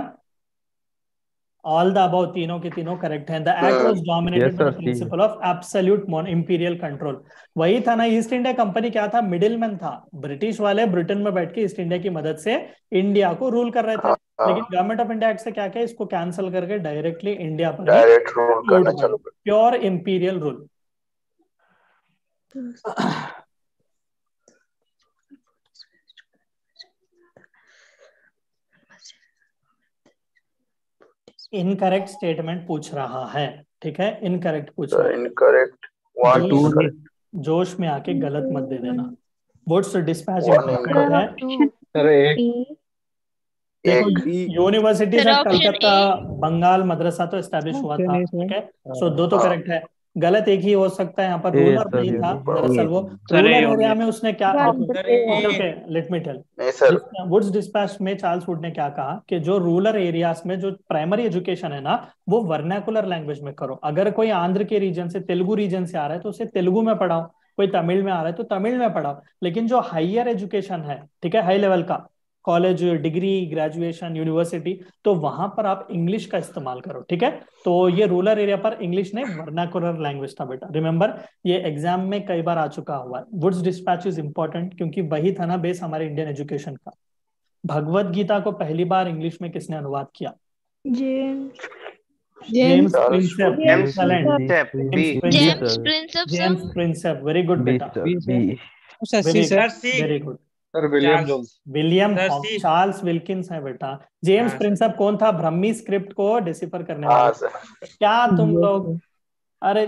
all the above तीनों के तीनों करेक्ट हैं the act was dominated by principle of absolute imperial control वही था ना ईस्ट इंडिया कंपनी क्या था मिडिलमैन था ब्रिटिश वाले ब्रिटेन में बैठ के ईस्ट इंडिया की मदद से इंडिया को रूल कर रहे थे आ, हाँ, हाँ। लेकिन गवर्नमेंट ऑफ इंडिया एक्ट से क्या क्या इसको कैंसिल करके डायरेक्टली इंडिया पर डायरेक्ट रूल करना चालू pure imperial rule incorrect statement पूछ रहा है ठीक है इनकरेक्ट पूछ रहा है इनकरेक्ट जोश में आके गलत मत दे देना व्हाट्स डिस्पैच सर एक कलकत्ता बंगाल मदरसा तो स्टैब्लिश हुआ था ठीक है सो दो तो करेक्ट हाँ। है गलत एक ही हो सकता है यहाँ पर रूलर नहीं था दरअसल वो रूलर एरिया में उसने क्या let me tell Wood's dispatch में चार्ल्स वुड ने क्या कहा कि जो रूरल एरियाज में जो प्राइमरी एजुकेशन है ना वो वर्नैकुलर लैंग्वेज में करो अगर कोई आंध्र के रीजन से तेलुगु रीजन से आ रहा है तो उसे तेलुगु में पढ़ाओ कोई तमिल में आ रहा है तो तमिल में पढ़ाओ लेकिन जो हाइयर एजुकेशन है ठीक है हाई लेवल का कॉलेज डिग्री ग्रेजुएशन यूनिवर्सिटी तो वहां पर आप इंग्लिश का इस्तेमाल करो ठीक है तो ये रूरल एरिया पर इंग्लिश नहीं वर्नाकुलर लैंग्वेज था बेटा रिमेंबर ये एग्जाम में कई बार आ चुका हुआ है वुड्स डिस्पैच इज इंपॉर्टेंट क्योंकि वही था ना बेस हमारे इंडियन एजुकेशन का भगवत गीता को पहली बार इंग्लिश में किसने अनुवाद किया वेरी गुड बेटा very good sir William Jones William Charles Wilkins है बेटा जेम्स हाँ। प्रिंसअप कौन था ब्रह्मी स्क्रिप्ट को डिसिफर करने हाँ, वाला क्या तुम हाँ। लोग अरे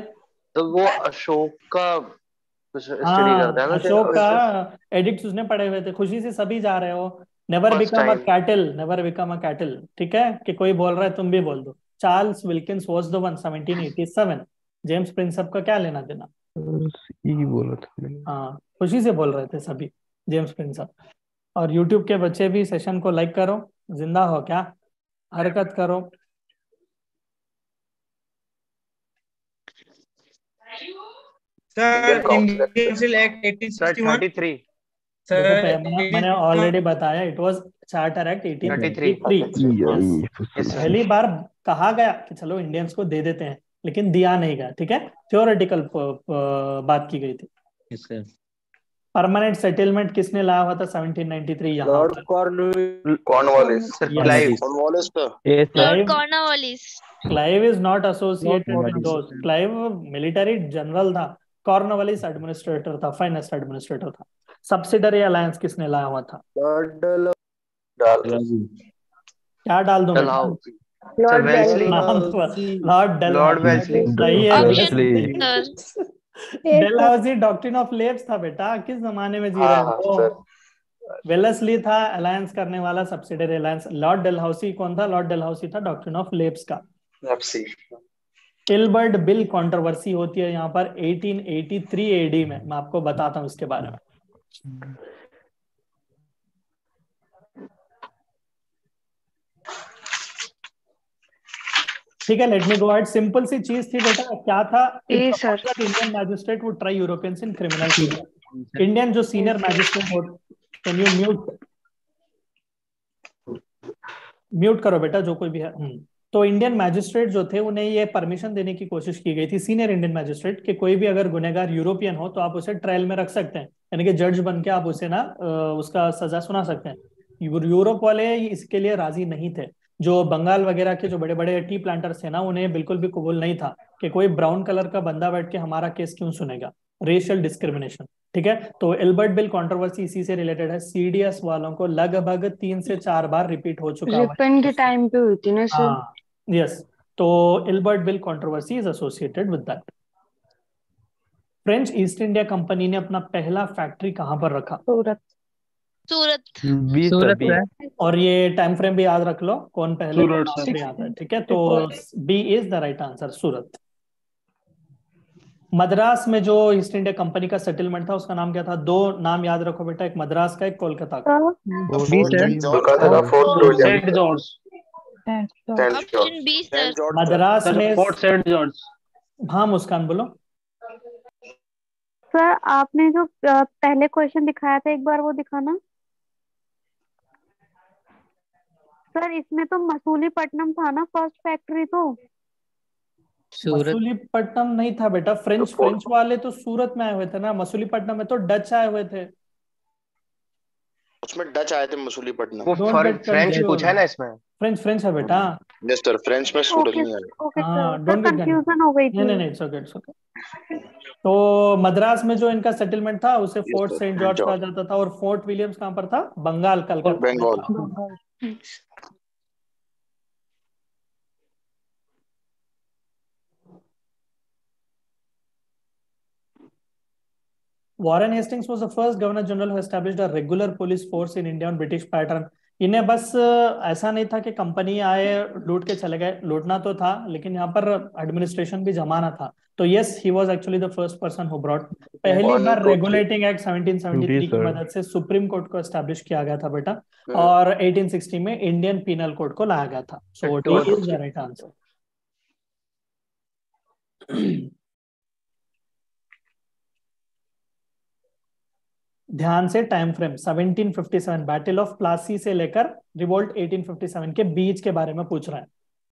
तो वो अशोक का हाँ, अशोक तो का एडिक्ट उसने पढ़े हुए थे खुशी से सभी जा रहे हो never become a cattle never become a cattle ठीक है कि कोई बोल रहा है तुम भी बोल दो Charles Wilkins was the one 1787 James Prinsep का क्या लेना देना बोल रहा था हाँ खुशी से बोल रहे थे सभी जेम्स प्रिंसअप और यूट्यूब के बच्चे भी सेशन को लाइक करो जिंदा हो क्या हरकत करो सर एक्ट 1861 मैंने ऑलरेडी बताया इट वाज चार्टर एक्ट 1833 पहली बार कहा गया कि चलो इंडियंस को दे देते हैं लेकिन दिया नहीं गया ठीक है थ्योरेटिकल बात की गई थी परमानेंट सेटलमेंट किसने लाया हुआ था 1793 यहां Lord Cornwallis Cornwallis Lord Cornwallis Clive is not associated with those Clive military general था कॉर्नवालिस एडमिनिस्ट्रेटर था फाइनेंस एडमिनिस्ट्रेटर था सब्सिडरी अलायंस किसने लाया हुआ था क्या डाल दो लॉर्ड वेल्सली लॉर्ड वेल्सली सही है डेलहाउसी डॉक्ट्रिन ऑफ था बेटा किस जमाने में जी हाँ, रहे हाँ, हो था अलायंस करने वाला सब्सिडरी अलायंस लॉर्ड डेलहाउसी कौन था लॉर्ड डेलहाउसी था डॉक्ट्रिन ऑफ का बिल कंट्रोवर्सी होती है यहाँ पर 1883 एडी में मैं आपको बताता हूँ इसके बारे में ठीक है let me go at simple सी चीज थी बेटा क्या था Indian magistrate would try Europeans in criminal Indian जो सीनियर मैजिस्ट्रेट हो कैन यू म्यूट म्यूट करो बेटा जो कोई भी है हम्म। तो इंडियन मैजिस्ट्रेट जो थे उन्हें ये परमिशन देने की कोशिश की गई थी सीनियर इंडियन मैजिस्ट्रेट कि कोई भी अगर गुनेगार यूरोपियन हो तो आप उसे ट्रायल में रख सकते हैं यानी कि जज बन के आप उसे ना उसका सजा सुना सकते हैं यूरोप वाले इसके लिए राजी नहीं थे जो बंगाल वगैरह के जो बड़े बड़े टी प्लांटर्स है ना उन्हें बिल्कुल भी कबूल नहीं था कि कोई ब्राउन कलर का बंदा बैठ के हमारा केस क्यों सुनेगा रेशियल डिस्क्रिमिनेशन ठीक है तो एल्बर्ट बिल कंट्रोवर्सी इसी से रिलेटेड है सीडीएस वालों को लगभग तीन से चार बार रिपीट हो चुका है के टाइम पे हुई थी ना सर यस हाँ, तो Ilbert bill controversy is associated with that French East India Company ने अपना पहला फैक्ट्री कहां पर रखा सूरत सूरत तो सूरत है और ये टाइम फ्रेम भी याद रख लो कौन पहले आता है ठीक है तो B is the right answer Surat Madras में जो ईस्ट इंडिया कंपनी का सेटलमेंट था उसका नाम क्या था दो नाम याद रखो बेटा एक मद्रास का एक कोलकाता का तो तो मद्रास में फोर्ट सेंट जॉर्ज हाँ मुस्कान बोलो सर आपने जो पहले क्वेश्चन दिखाया था एक बार वो दिखाना सर इसमें तो मसूली मसूलीपट्टनम था ना फर्स्ट फैक्ट्री तो मसूलीपट्टनम नहीं था बेटा फ्रेंच फ्रेंच तो- वाले तो सूरत में आए हुए थे ना मसूलीपट्टनम में तो डच आए हुए थे उसमें डच आए थे मसूलीपट्टनम वो फ्रेंच पूछा है ना इसमें फ्रेंच फ्रेंच है बेटा यस सर फ्रेंच में सूरत नहीं आए हां डोंट गेट कंफ्यूजन हो गई थी नहीं नहीं इट्स ओके इट्स ओके तो मद्रास में जो इनका सेटलमेंट था उसे फोर्ट सेंट जॉर्ज कहा जाता था और फोर्ट विलियम्स कहां पर था Bengal Calcutta Bengal Thanks. Warren Hastings was the first Governor General who established a regular police force in India on British pattern. इन्हें बस ऐसा नहीं था कि कंपनी आए लूट के चले गए लूटना तो था लेकिन यहाँ पर एडमिनिस्ट्रेशन भी जमाना था तो yes he was actually the first person who brought पहली बार रेगुलेटिंग एक्ट 1773 की मदद से सुप्रीम कोर्ट को एस्टैब्लिश किया गया था बेटा और 1860 में इंडियन पीनल कोड को लाया गया था so what is the right answer ध्यान से time frame 1757 battle of Plassey से लेकर रिवोल्ट 1857 के बीच के बारे में पूछ रहा है